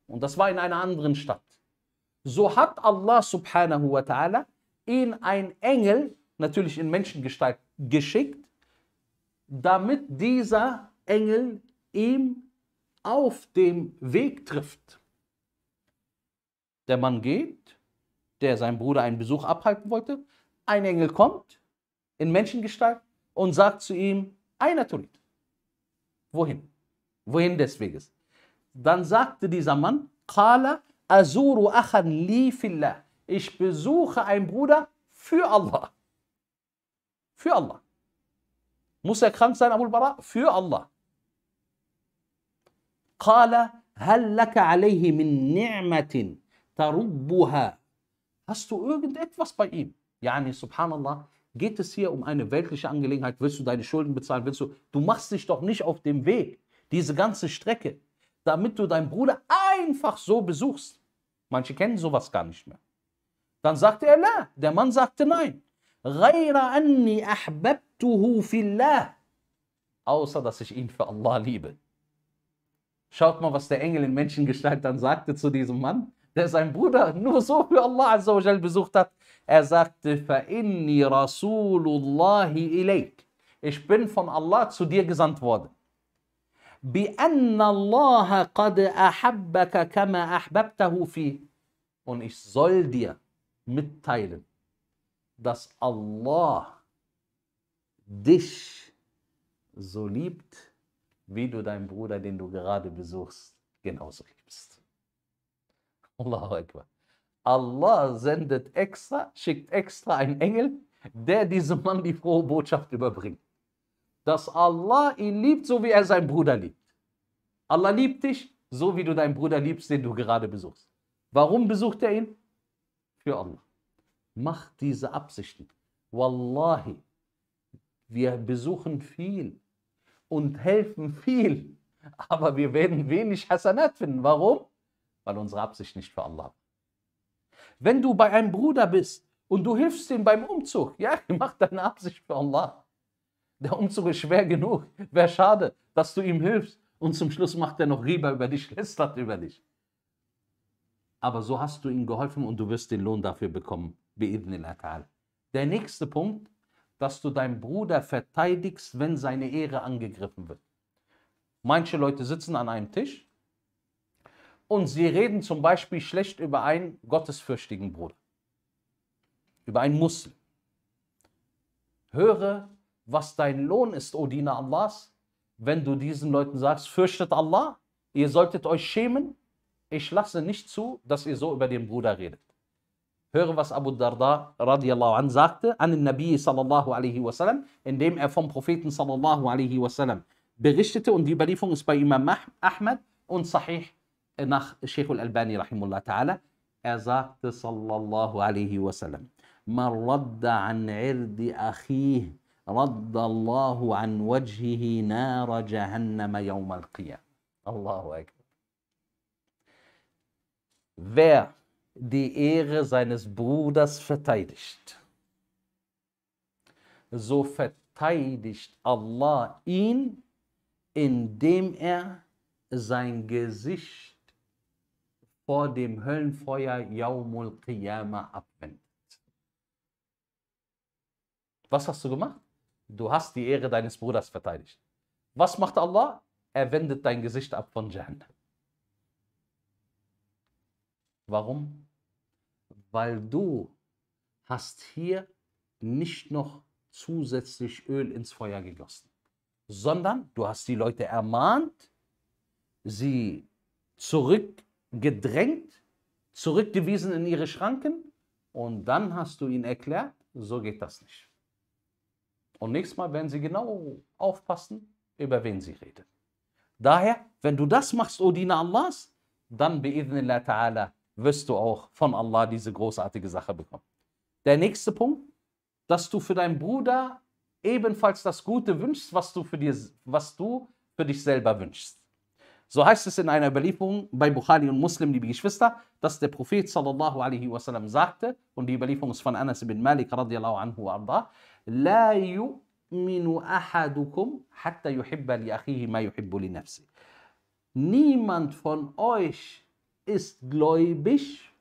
Und das war in einer anderen Stadt. So hat Allah subhanahu wa ta'ala ihn ein Engel, natürlich in Menschengestalt, geschickt, damit dieser Engel ihm auf dem Weg trifft. Der Mann geht, der seinem Bruder einen Besuch abhalten wollte. Ein Engel kommt in Menschengestalt und sagt zu ihm, einer Turit. wohin? Wohin des Weges? Dann sagte dieser Mann, Kala azuru achan li fillah. Ich besuche einen Bruder für Allah. Für Allah. Muss er krank sein, Abul Bara? Für Allah. Kala هل alayhi min ni'matin نعمة Hast du irgendetwas bei ihm? يعني سبحان الله Geht es hier um eine weltliche Angelegenheit? Willst du deine Schulden bezahlen? Willst du? Du machst dich doch nicht auf dem Weg, diese ganze Strecke, damit du deinen Bruder einfach so besuchst. Manche kennen sowas gar nicht mehr. Dann sagte er, la. der Mann sagte nein. Außer dass ich ihn für Allah liebe. Schaut mal, was der Engel in Menschengestalt dann sagte zu diesem Mann der seinen Bruder nur so für Allah Azzawajal besucht hat. Er sagte, فَإِنِّي رَسُولُ اللَّهِ إِلَيْكَ Ich bin von Allah zu dir gesandt worden. بِأَنَّ اللَّهَ قَدْ أَحَبَّكَ كَمَا أَحْبَبْتَهُ فِي Und ich soll dir mitteilen, dass Allah dich so liebt, wie du deinen Bruder, den du gerade besuchst, genauso liebst. [laughs] Allahu Akbar. Allah sendet extra, schickt extra einen Engel, der diesem Mann die frohe Botschaft überbringt. Dass Allah ihn liebt, so wie er seinen Bruder liebt. Allah liebt dich, so wie du deinen Bruder liebst, den du gerade besuchst. Warum besucht er ihn? Für Allah. Mach diese Absichten. Wallahi, wir besuchen viel und helfen viel, aber wir werden wenig Hasanat finden. Warum? weil unsere Absicht nicht für Allah war. Wenn du bei einem Bruder bist und du hilfst ihm beim Umzug, ja, [laughs] mach deine Absicht für Allah. Der Umzug ist schwer genug. Wäre schade, dass du ihm hilfst und zum Schluss macht er noch Rieber über dich, [laughs] lästert über dich. Aber so hast du ihm geholfen und du wirst den Lohn dafür bekommen. Der nächste Punkt, dass du deinen Bruder verteidigst, wenn seine Ehre angegriffen wird. Manche Leute sitzen an einem Tisch und sie reden zum Beispiel schlecht über einen gottesfürchtigen Bruder, über einen Muslim. Höre, was dein Lohn ist, O Diener Allahs, wenn du diesen Leuten sagst, fürchtet Allah, ihr solltet euch schämen, ich lasse nicht zu, dass ihr so über den Bruder redet. Höre, was Abu Darda radiallahu an sagte an den Nabi sallallahu alaihi wasallam, indem er vom Propheten sallallahu alaihi wasallam berichtete und die Überlieferung ist bei Imam Ahmad und Sahih nach Sheikh al-Albani rahimullah ta'ala, er sagte sallallahu alaihi wasallam, man radda an irdi akhih, radda Allahu an wajhihi nara jahannama yawm al-qiyam. Allahu Akbar. Wer die Ehre seines Bruders verteidigt, so verteidigt Allah ihn, indem er sein Gesicht vor dem Höllenfeuer Yaumul Qiyamah abwendet. Was hast du gemacht? Du hast die Ehre deines Bruders verteidigt. Was macht Allah? Er wendet dein Gesicht ab von Jahannam. Warum? Weil du hast hier nicht noch zusätzlich Öl ins Feuer gegossen, sondern du hast die Leute ermahnt, sie zurück gedrängt, zurückgewiesen in ihre Schranken und dann hast du ihnen erklärt, so geht das nicht. Und nächstes Mal werden sie genau aufpassen, über wen sie reden. Daher, wenn du das machst, O Diener Allahs, dann bi'idhnillah ta'ala wirst du auch von Allah diese großartige Sache bekommen. Der nächste Punkt, dass du für deinen Bruder ebenfalls das Gute wünschst, was du für, dir, was du für dich selber wünschst. So heißt es in einer Überlieferung bei Bukhari und Muslim, liebe Geschwister, dass der Prophet sallallahu alaihi wasallam sagte, und die Überlieferung ist von Anas ibn Malik radiallahu anhu arda, لا يؤمن أحدكم حتى يحب لأخيه ما يحب لنفسه. Niemand von euch ist gläubig,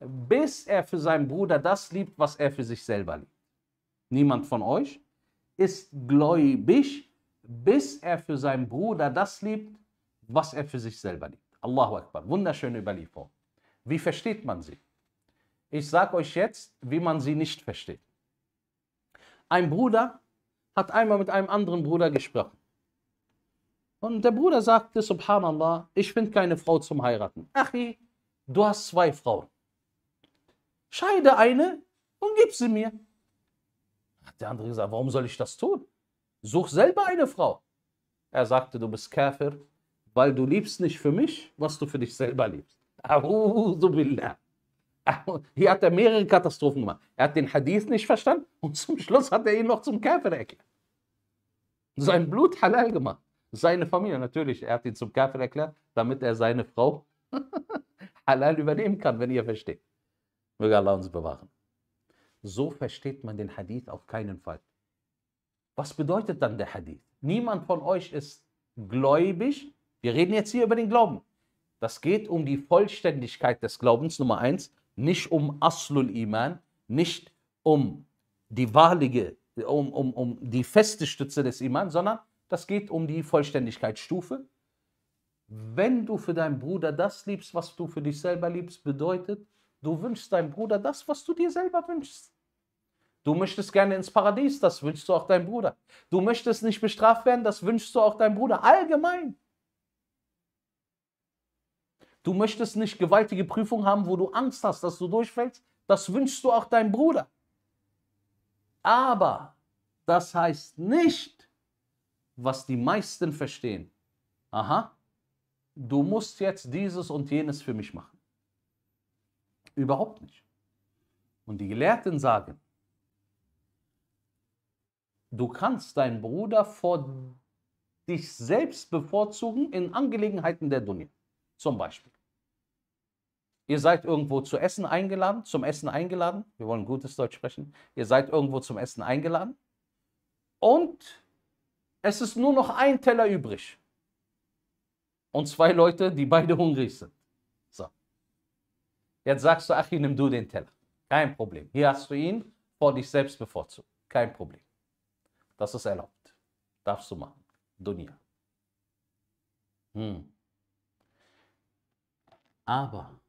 bis er für seinen Bruder das liebt, was er für sich selber liebt. Niemand von euch ist gläubig, bis er für seinen Bruder das liebt, was er für sich selber liebt. Allahu Akbar, wunderschöne Überlieferung. Wie versteht man sie? Ich sage euch jetzt, wie man sie nicht versteht. Ein Bruder hat einmal mit einem anderen Bruder gesprochen. Und der Bruder sagte, Subhanallah, ich finde keine Frau zum Heiraten. Achi, du hast zwei Frauen. Scheide eine und gib sie mir. Hat der andere gesagt, warum soll ich das tun? Such selber eine Frau. Er sagte, du bist Kafir, weil du liebst nicht für mich, was du für dich selber liebst. Hier hat er mehrere Katastrophen gemacht. Er hat den Hadith nicht verstanden und zum Schluss hat er ihn noch zum Kafir erklärt. Sein Blut halal gemacht. Seine Familie natürlich. Er hat ihn zum Kafir erklärt, damit er seine Frau [laughs] halal übernehmen kann, wenn ihr versteht. Möge Allah uns bewahren. So versteht man den Hadith auf keinen Fall. Was bedeutet dann der Hadith? Niemand von euch ist gläubig. Wir reden jetzt hier über den Glauben. Das geht um die Vollständigkeit des Glaubens, Nummer eins, nicht um Aslul Iman, nicht um die wahlige, um, um, um die feste Stütze des Iman, sondern das geht um die Vollständigkeitsstufe. Wenn du für deinen Bruder das liebst, was du für dich selber liebst, bedeutet, du wünschst deinem Bruder das, was du dir selber wünschst. Du möchtest gerne ins Paradies, das wünschst du auch deinem Bruder. Du möchtest nicht bestraft werden, das wünschst du auch deinem Bruder. Allgemein. Du möchtest nicht gewaltige Prüfungen haben, wo du Angst hast, dass du durchfällst, das wünschst du auch deinem Bruder. Aber das heißt nicht, was die meisten verstehen. Aha, du musst jetzt dieses und jenes für mich machen. Überhaupt nicht. Und die Gelehrten sagen, Du kannst deinen Bruder vor dich selbst bevorzugen in Angelegenheiten der Dunja. Zum Beispiel. Ihr seid irgendwo zu Essen eingeladen, zum Essen eingeladen. Wir wollen gutes Deutsch sprechen. Ihr seid irgendwo zum Essen eingeladen. Und es ist nur noch ein Teller übrig. Und zwei Leute, die beide hungrig sind. So. Jetzt sagst du, ach, nimm du den Teller. Kein Problem. Hier hast du ihn vor dich selbst bevorzugt. Kein Problem. Das ist erlaubt. Darfst du machen. Dunja. Hm. Aber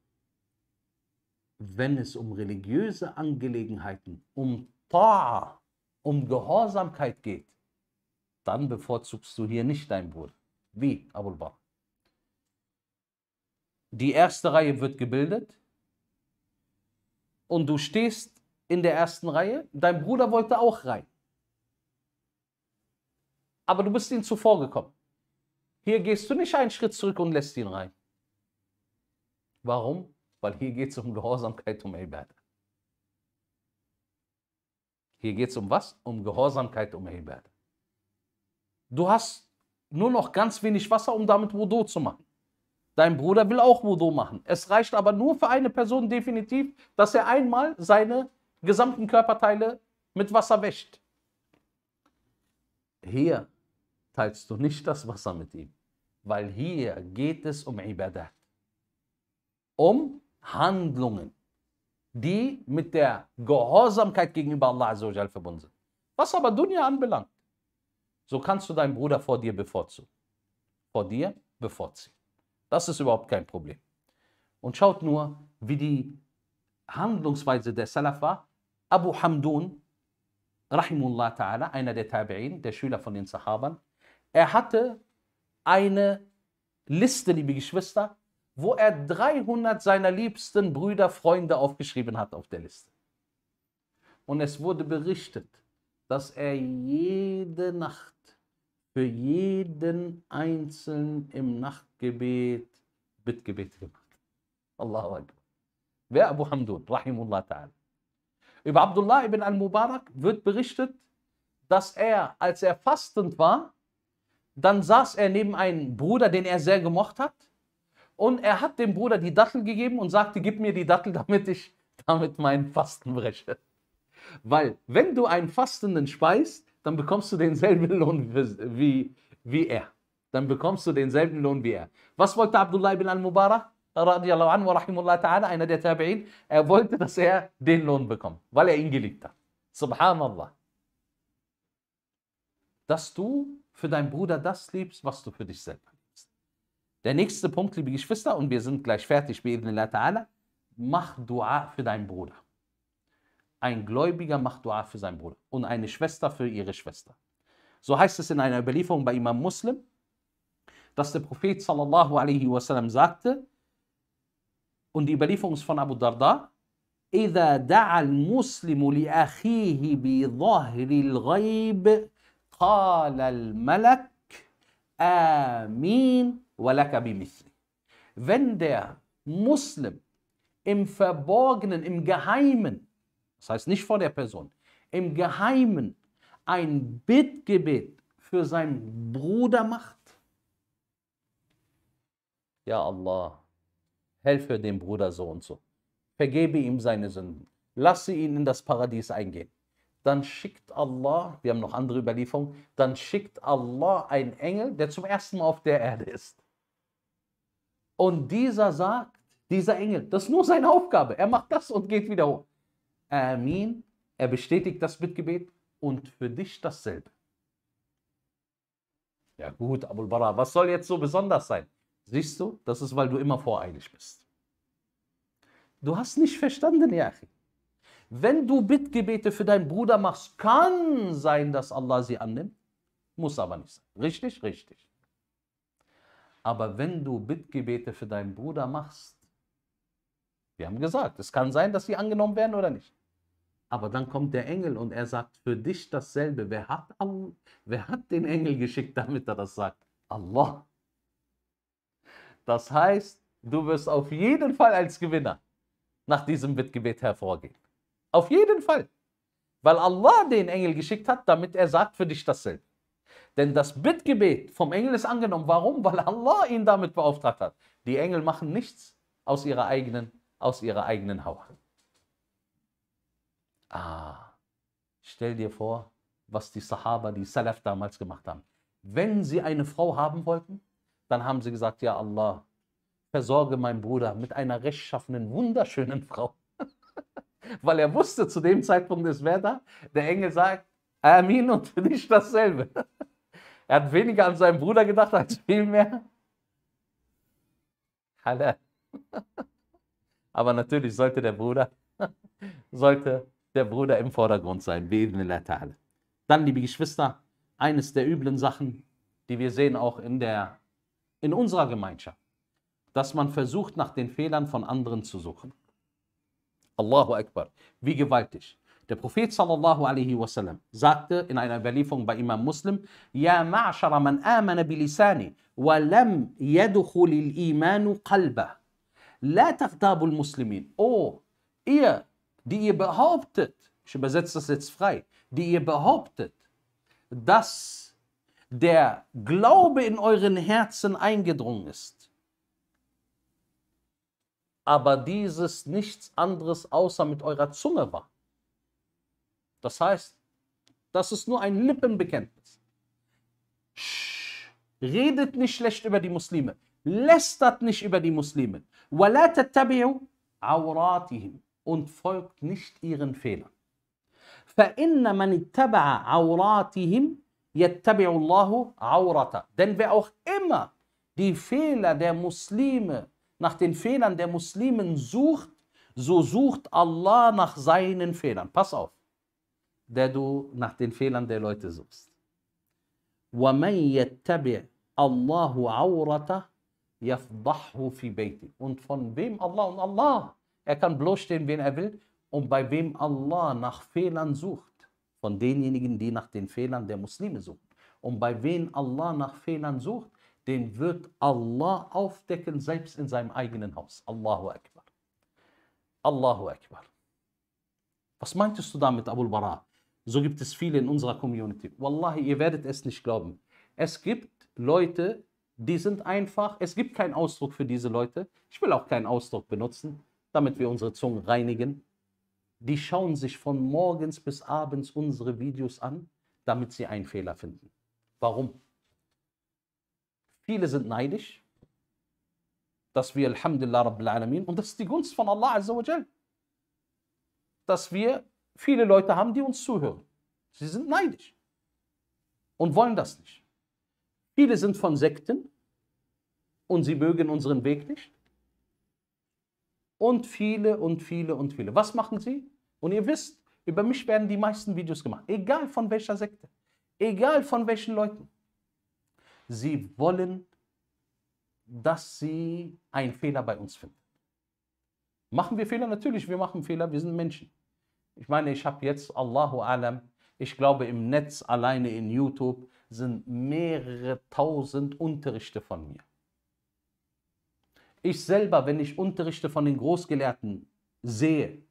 wenn es um religiöse Angelegenheiten, um Ta'a, um Gehorsamkeit geht, dann bevorzugst du hier nicht deinen Bruder. Wie, Abul Bakr? Die erste Reihe wird gebildet und du stehst in der ersten Reihe. Dein Bruder wollte auch rein aber du bist ihnen gekommen. Hier gehst du nicht einen Schritt zurück und lässt ihn rein. Warum? Weil hier geht es um Gehorsamkeit, um Ibadah. Hier geht es um was? Um Gehorsamkeit, um Ibadah. Du hast nur noch ganz wenig Wasser, um damit Wudu zu machen. Dein Bruder will auch Wudu machen. Es reicht aber nur für eine Person definitiv, dass er einmal seine gesamten Körperteile mit Wasser wäscht. Hier teilst du nicht das Wasser mit ihm. Weil hier geht es um Ibadat. Um Handlungen, die mit der Gehorsamkeit gegenüber Allah Azzawajal verbunden sind. Was aber Dunya anbelangt, so kannst du deinen Bruder vor dir bevorzugen. Vor dir bevorzugen. Das ist überhaupt kein Problem. Und schaut nur, wie die Handlungsweise der Salaf war. Abu Hamdun, Rahimullah Ta'ala, einer der Tabi'in, der Schüler von den Sahabern, er hatte eine Liste, liebe Geschwister, wo er 300 seiner liebsten Brüder, Freunde aufgeschrieben hat auf der Liste. Und es wurde berichtet, dass er jede Nacht für jeden Einzelnen im Nachtgebet Bittgebet gemacht hat. Allahu Akbar. Wer Abu Hamdun, Rahimullah Ta'ala. Über Abdullah ibn al-Mubarak wird berichtet, dass er, als er fastend war, dann saß er neben einem Bruder, den er sehr gemocht hat. Und er hat dem Bruder die Dattel gegeben und sagte, gib mir die Dattel, [laughs] damit ich damit meinen Fasten breche. Weil wenn du einen Fastenden speist, dann bekommst du denselben [laughs] Lohn wie, wie er. Dann bekommst du denselben Lohn wie er. Was wollte Abdullah ibn al-Mubarak? einer der Tabi'in, er wollte, dass er den Lohn bekommt, weil er ihn geliebt hat. Subhanallah. Dass du für deinen Bruder das liebst, was du für dich selber liebst. Der nächste Punkt, liebe Geschwister, und wir sind gleich fertig, bi'idnillah ta'ala, mach Dua für deinen Bruder. Ein Gläubiger macht Dua für seinen Bruder und eine Schwester für ihre Schwester. So heißt es in einer Überlieferung bei Imam Muslim, dass der Prophet sallallahu alaihi wasallam sagte, und die Überlieferung ist von Abu Darda, إذا دعا المسلم لأخيه بظهر الغيب قال الملك Amin walaka bimithli. Wenn der Muslim im Verborgenen, im Geheimen, das heißt nicht vor der Person, im Geheimen ein Bittgebet für seinen Bruder macht, ja Allah, helfe dem Bruder so und so, vergebe ihm seine Sünden, lasse ihn in das Paradies eingehen dann schickt Allah, wir haben noch andere Überlieferungen, dann schickt Allah einen Engel, der zum ersten Mal auf der Erde ist. Und dieser sagt, dieser Engel, das ist nur seine Aufgabe, er macht das und geht wieder hoch. Amin, er bestätigt das Mitgebet und für dich dasselbe. Ja gut, Abul Bara, was soll jetzt so besonders sein? Siehst du, das ist, weil du immer voreilig bist. Du hast nicht verstanden, Yachi. Ja. Wenn du Bittgebete für deinen Bruder machst, kann sein, dass Allah sie annimmt, muss aber nicht sein. Richtig? Richtig. Aber wenn du Bittgebete für deinen Bruder machst, wir haben gesagt, es kann sein, dass sie angenommen werden oder nicht. Aber dann kommt der Engel und er sagt für dich dasselbe. Wer hat, wer hat den Engel geschickt, damit er das sagt? Allah. Das heißt, du wirst auf jeden Fall als Gewinner nach diesem Bittgebet hervorgehen. Auf jeden Fall. Weil Allah den Engel geschickt hat, damit er sagt für dich dasselbe. Denn das Bittgebet vom Engel ist angenommen. Warum? Weil Allah ihn damit beauftragt hat. Die Engel machen nichts aus ihrer eigenen, aus ihrer eigenen Haut. Ah, stell dir vor, was die Sahaba, die Salaf damals gemacht haben. Wenn sie eine Frau haben wollten, dann haben sie gesagt, ja Allah, versorge meinen Bruder mit einer rechtschaffenen, wunderschönen [laughs] Frau. Weil er wusste zu dem Zeitpunkt des Wetter, der Engel sagt, Amin und [laughs] nicht dasselbe. Er hat weniger an seinen Bruder gedacht, als vielmehr. Halle. [laughs] Aber natürlich sollte der Bruder, [laughs] sollte der Bruder im Vordergrund sein, Dann, liebe Geschwister, eines der üblen Sachen, die wir sehen auch in, der, in unserer Gemeinschaft, dass man versucht, nach den Fehlern von anderen zu suchen. Allahu Akbar. Wie gewaltig. Der Prophet sallallahu alaihi wasallam sagte in einer Überlieferung bei Imam Muslim: Ja ma'ashara man amana bilisani wa lam yadukhul il-imanu qalba. La tagdabu al-muslimin. Oh, ihr, die ihr behauptet, ich übersetze das jetzt frei, die ihr behauptet, dass der Glaube in euren Herzen eingedrungen ist. aber dieses nichts anderes außer mit eurer Zunge war. Das heißt, das ist nur ein Lippenbekenntnis. Shh. Redet nicht schlecht über die Muslime. Lästert nicht über die Muslime. Und folgt nicht ihren Fehlern. Denn wer auch immer die Fehler der Muslime nach den Fehlern der Muslimen sucht, so sucht Allah nach seinen Fehlern. Pass auf, der du nach den Fehlern der Leute suchst. Und von wem Allah und Allah. Er kann bloßstehen, wen er will. Und bei wem Allah nach Fehlern sucht. Von denjenigen, die nach den Fehlern der Muslime suchen. Und bei wem Allah nach Fehlern sucht, den wird Allah aufdecken, selbst in seinem eigenen Haus. Allahu Akbar. Allahu Akbar. Was meintest du damit, Abul Bara? So gibt es viele in unserer Community. Wallahi, ihr werdet es nicht glauben. Es gibt Leute, die sind einfach, es gibt keinen Ausdruck für diese Leute. Ich will auch keinen Ausdruck benutzen, damit wir unsere Zungen reinigen. Die schauen sich von morgens bis abends unsere Videos an, damit sie einen Fehler finden. Warum? Viele sind neidisch, dass wir Alhamdulillah Rabbil Alamin, und das ist die Gunst von Allah Azzawajal, dass wir viele Leute haben, die uns zuhören. Sie sind neidisch und wollen das nicht. Viele sind von Sekten und sie mögen unseren Weg nicht. Und viele und viele und viele. Was machen sie? Und ihr wisst, über mich werden die meisten Videos gemacht. Egal von welcher Sekte. Egal von welchen Leuten. Sie wollen, dass sie einen Fehler bei uns finden. Machen wir Fehler? Natürlich, wir machen Fehler, wir sind Menschen. Ich meine, ich habe jetzt, Allahu Alam, ich glaube im Netz, alleine in YouTube, sind mehrere tausend Unterrichte von mir. Ich selber, wenn ich Unterrichte von den Großgelehrten sehe,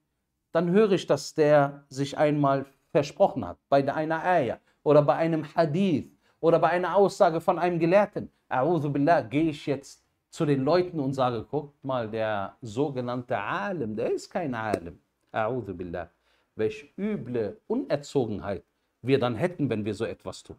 dann höre ich, dass der sich einmal versprochen hat, bei einer Ayah oder bei einem Hadith oder bei einer Aussage von einem Gelehrten, billah, gehe ich jetzt zu den Leuten und sage, guckt mal, der sogenannte Alim, der ist kein Alim. billah. Welch üble Unerzogenheit wir dann hätten, wenn wir so etwas tun.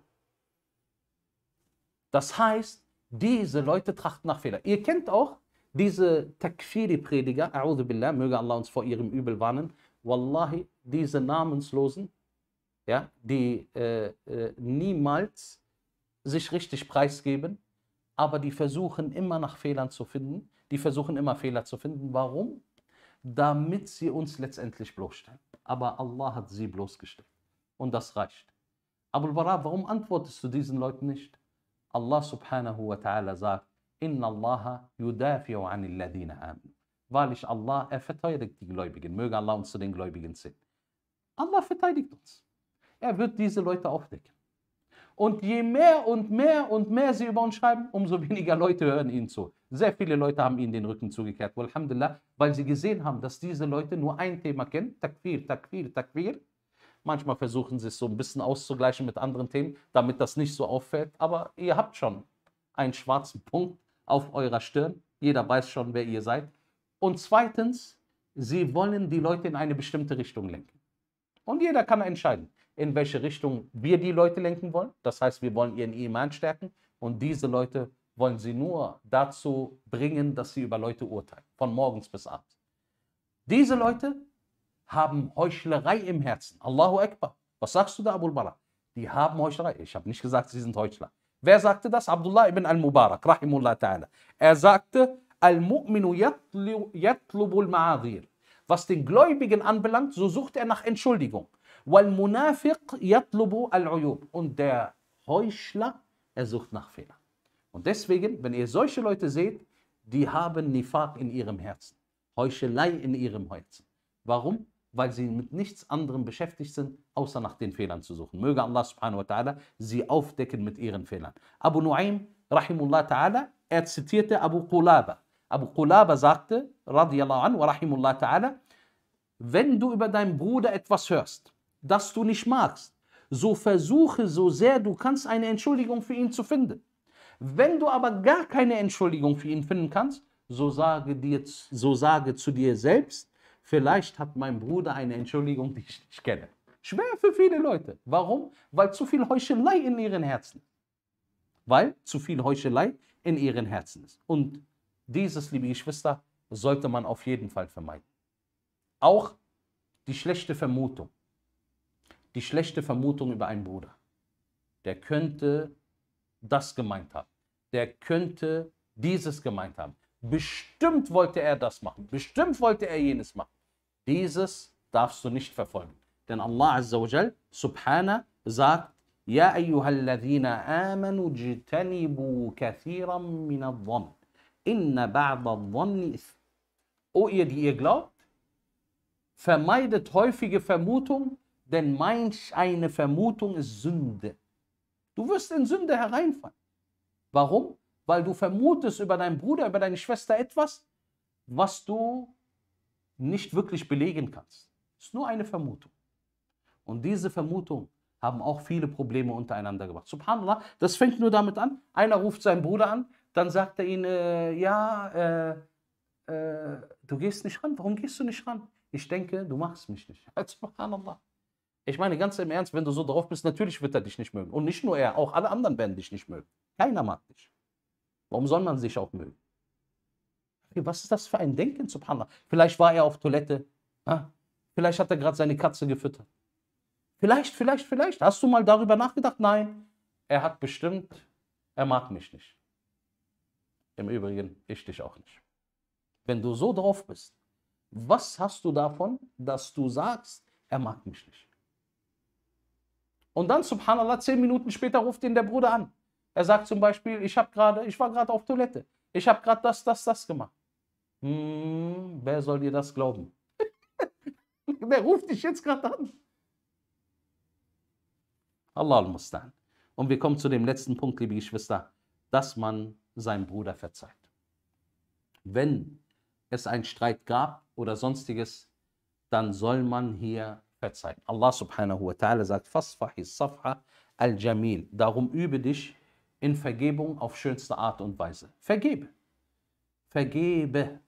Das heißt, diese Leute trachten nach Fehler. Ihr kennt auch diese Takfiri-Prediger, billah, möge Allah uns vor ihrem Übel warnen. Wallahi, diese Namenslosen, ja, die äh, äh, niemals sich richtig preisgeben, aber die versuchen immer nach Fehlern zu finden. Die versuchen immer Fehler zu finden. Warum? Damit sie uns letztendlich bloßstellen. Aber Allah hat sie bloßgestellt. Und das reicht. Abul Bara, warum antwortest du diesen Leuten nicht? Allah subhanahu wa ta'ala sagt, Inna Allah yudafi'u anil ladina aminu. Wahrlich Allah, er verteidigt die Gläubigen. Möge Allah uns zu den Gläubigen sehen. Allah verteidigt uns. Er wird diese Leute aufdecken. Und je mehr und mehr und mehr sie über uns schreiben, umso [laughs] weniger Leute hören ihnen zu. Sehr viele Leute haben ihnen den Rücken zugekehrt, Alhamdulillah, weil sie gesehen haben, dass diese Leute nur ein Thema kennen, Takfir, Takfir, Takfir. Manchmal versuchen sie es so ein bisschen auszugleichen mit anderen Themen, damit das nicht so auffällt. Aber ihr habt schon einen schwarzen Punkt auf eurer Stirn. Jeder weiß schon, wer ihr seid. Und zweitens, sie wollen die Leute in eine bestimmte Richtung lenken. Und jeder kann entscheiden in welche Richtung wir die Leute lenken wollen. Das heißt, wir wollen ihren Iman stärken und diese Leute wollen sie nur dazu bringen, dass sie über Leute urteilen, von morgens bis abends. Diese Leute haben Heuchlerei im Herzen. Allahu Akbar. Was sagst du da, Abu Bara? Die haben Heuchlerei. Ich habe nicht gesagt, sie sind Heuchler. Wer sagte das? Abdullah ibn al-Mubarak, rahimullah ta'ala. Er sagte, Al-Mu'minu yatlubu maadhir Was den Gläubigen anbelangt, so sucht er nach Entschuldigung. Wal-Munafiq yatlubu Und der Heuchler, er sucht nach Fehlern. Und deswegen, wenn ihr solche Leute seht, die haben Nifaq in ihrem Herzen, Heuchelei in ihrem Herzen. Warum? Weil sie mit nichts anderem beschäftigt sind, außer nach den Fehlern zu suchen. Möge Allah subhanahu wa ta'ala sie aufdecken mit ihren Fehlern. Abu Nu'aym, rahimullah ta'ala, er zitierte Abu Qulaba. Abu Qulaba sagte, radiyallahu anhu, rahimullah ta'ala, wenn du über deinen Bruder etwas hörst, das du nicht magst, so versuche so sehr du kannst eine Entschuldigung für ihn zu finden. Wenn du aber gar keine Entschuldigung für ihn finden kannst, so sage, dir, so sage zu dir selbst, vielleicht hat mein Bruder eine Entschuldigung, die ich nicht kenne. Schwer für viele Leute. Warum? Weil zu viel Heuchelei in ihren Herzen. ist. Weil zu viel Heuchelei in ihren Herzen ist. Und dieses, liebe Geschwister, sollte man auf jeden Fall vermeiden. Auch die schlechte Vermutung die schlechte Vermutung über einen Bruder. Der könnte das gemeint haben. Der könnte dieses gemeint haben. Bestimmt wollte er das machen. Bestimmt wollte er jenes machen. Dieses darfst du nicht verfolgen. Denn Allah Azza wa Jal, Subhana, sagt, يا أيها الذين آمنوا اجتنبوا كثيرا من الظن إن O ihr, die ihr glaubt, vermeidet häufige Vermutungen denn manch eine Vermutung ist Sünde. Du wirst in Sünde hereinfallen. Warum? Weil du vermutest über deinen Bruder, über deine Schwester etwas, was du nicht wirklich belegen kannst. Es ist nur eine Vermutung. Und diese Vermutung haben auch viele Probleme untereinander gebracht. Subhanallah, das fängt nur damit an, einer ruft seinen Bruder an, dann sagt er ihm, äh, ja, äh, äh, du gehst nicht ran, warum gehst du nicht ran? Ich denke, du machst mich nicht. [laughs] Subhanallah. Ich meine, ganz im Ernst, wenn du so drauf bist, natürlich wird er dich nicht mögen. Und nicht nur er, auch alle anderen werden dich nicht mögen. Keiner mag dich. Warum soll man sich auch mögen? Was ist das für ein Denken, Subhanallah? Vielleicht war er auf Toilette. Ah, vielleicht hat er gerade seine Katze gefüttert. Vielleicht, vielleicht, vielleicht. Hast du mal darüber nachgedacht? Nein. Er hat bestimmt, er mag mich nicht. Im Übrigen, ich dich auch nicht. Wenn du so drauf bist, was hast du davon, dass du sagst, er mag mich nicht? Und dann, subhanallah, zehn Minuten später ruft ihn der Bruder an. Er sagt zum Beispiel, ich, grade, ich war gerade auf Toilette. Ich habe gerade das, das, das gemacht. Hm, wer soll dir das glauben? wer [laughs] ruft dich jetzt gerade an. Allah al-Mustan. Und wir kommen zu dem letzten Punkt, liebe Geschwister, dass man seinem Bruder verzeiht. Wenn es einen Streit gab oder sonstiges, dann soll man hier verzeihen. Allah subhanahu wa ta'ala sagt, Fasfahi Safha al-Jamil. Darum übe dich in Vergebung auf schönste Art und Weise. Vergebe. Vergebe.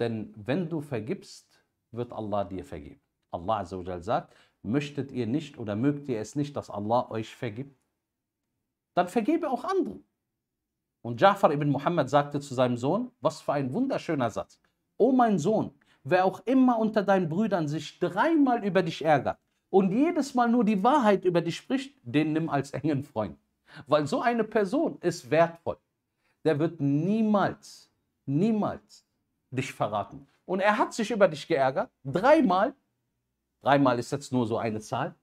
Denn wenn du vergibst, wird Allah dir vergeben. Allah sagt, möchtet ihr nicht oder mögt ihr es nicht, dass Allah euch vergibt? Dann vergebe auch anderen. Und Jafar ibn Muhammad sagte zu seinem Sohn, was für ein wunderschöner Satz. O mein Sohn, wer auch immer unter deinen Brüdern sich dreimal über dich ärgert und jedes Mal nur die Wahrheit über dich spricht, den nimm als engen Freund. Weil so eine Person ist wertvoll. Der wird niemals, niemals dich verraten. Und er hat sich über dich geärgert, dreimal. Dreimal ist jetzt nur so eine Zahl.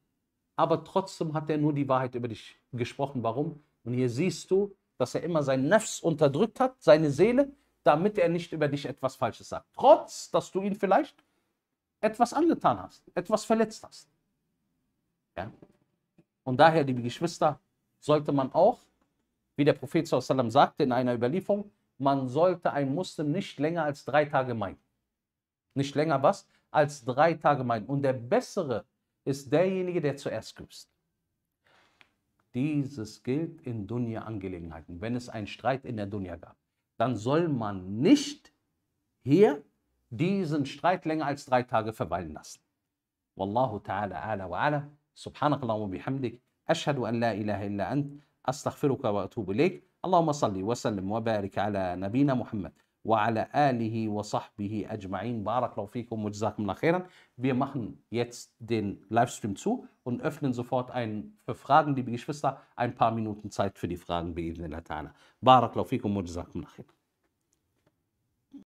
Aber trotzdem hat er nur die Wahrheit über dich gesprochen. Warum? Und hier siehst du, dass er immer sein Nefs unterdrückt hat, seine Seele, damit er nicht über dich etwas Falsches sagt. Trotz, dass du ihn vielleicht etwas angetan hast, etwas verletzt hast. Ja? Und daher, liebe Geschwister, sollte man auch, wie der Prophet sallam sagte in einer Überlieferung, man sollte ein Muslim nicht länger als drei Tage meinen. Nicht länger was? Als drei Tage meinen. Und der Bessere ist derjenige, der zuerst grüßt. Dieses gilt in Dunja-Angelegenheiten, wenn es einen Streit in der Dunja gab dann soll man nicht hier diesen Streit länger als drei Tage verweilen lassen. Wallahu ta'ala ala wa ala. Subhanakallahu wa bihamdik. ashadu an la ilaha illa ant. Astaghfiruka wa atubu ilayk. اللهم صل وسلم وبارك على نبينا محمد وعلى آله وصحbihi ajma'in. Barakallahu fikum wa khairan. Wir machen jetzt den Livestream zu und öffnen sofort ein, für Fragen, liebe Geschwister, ein paar Minuten Zeit für die Fragen bei Ibn Barakallahu fikum wa khairan.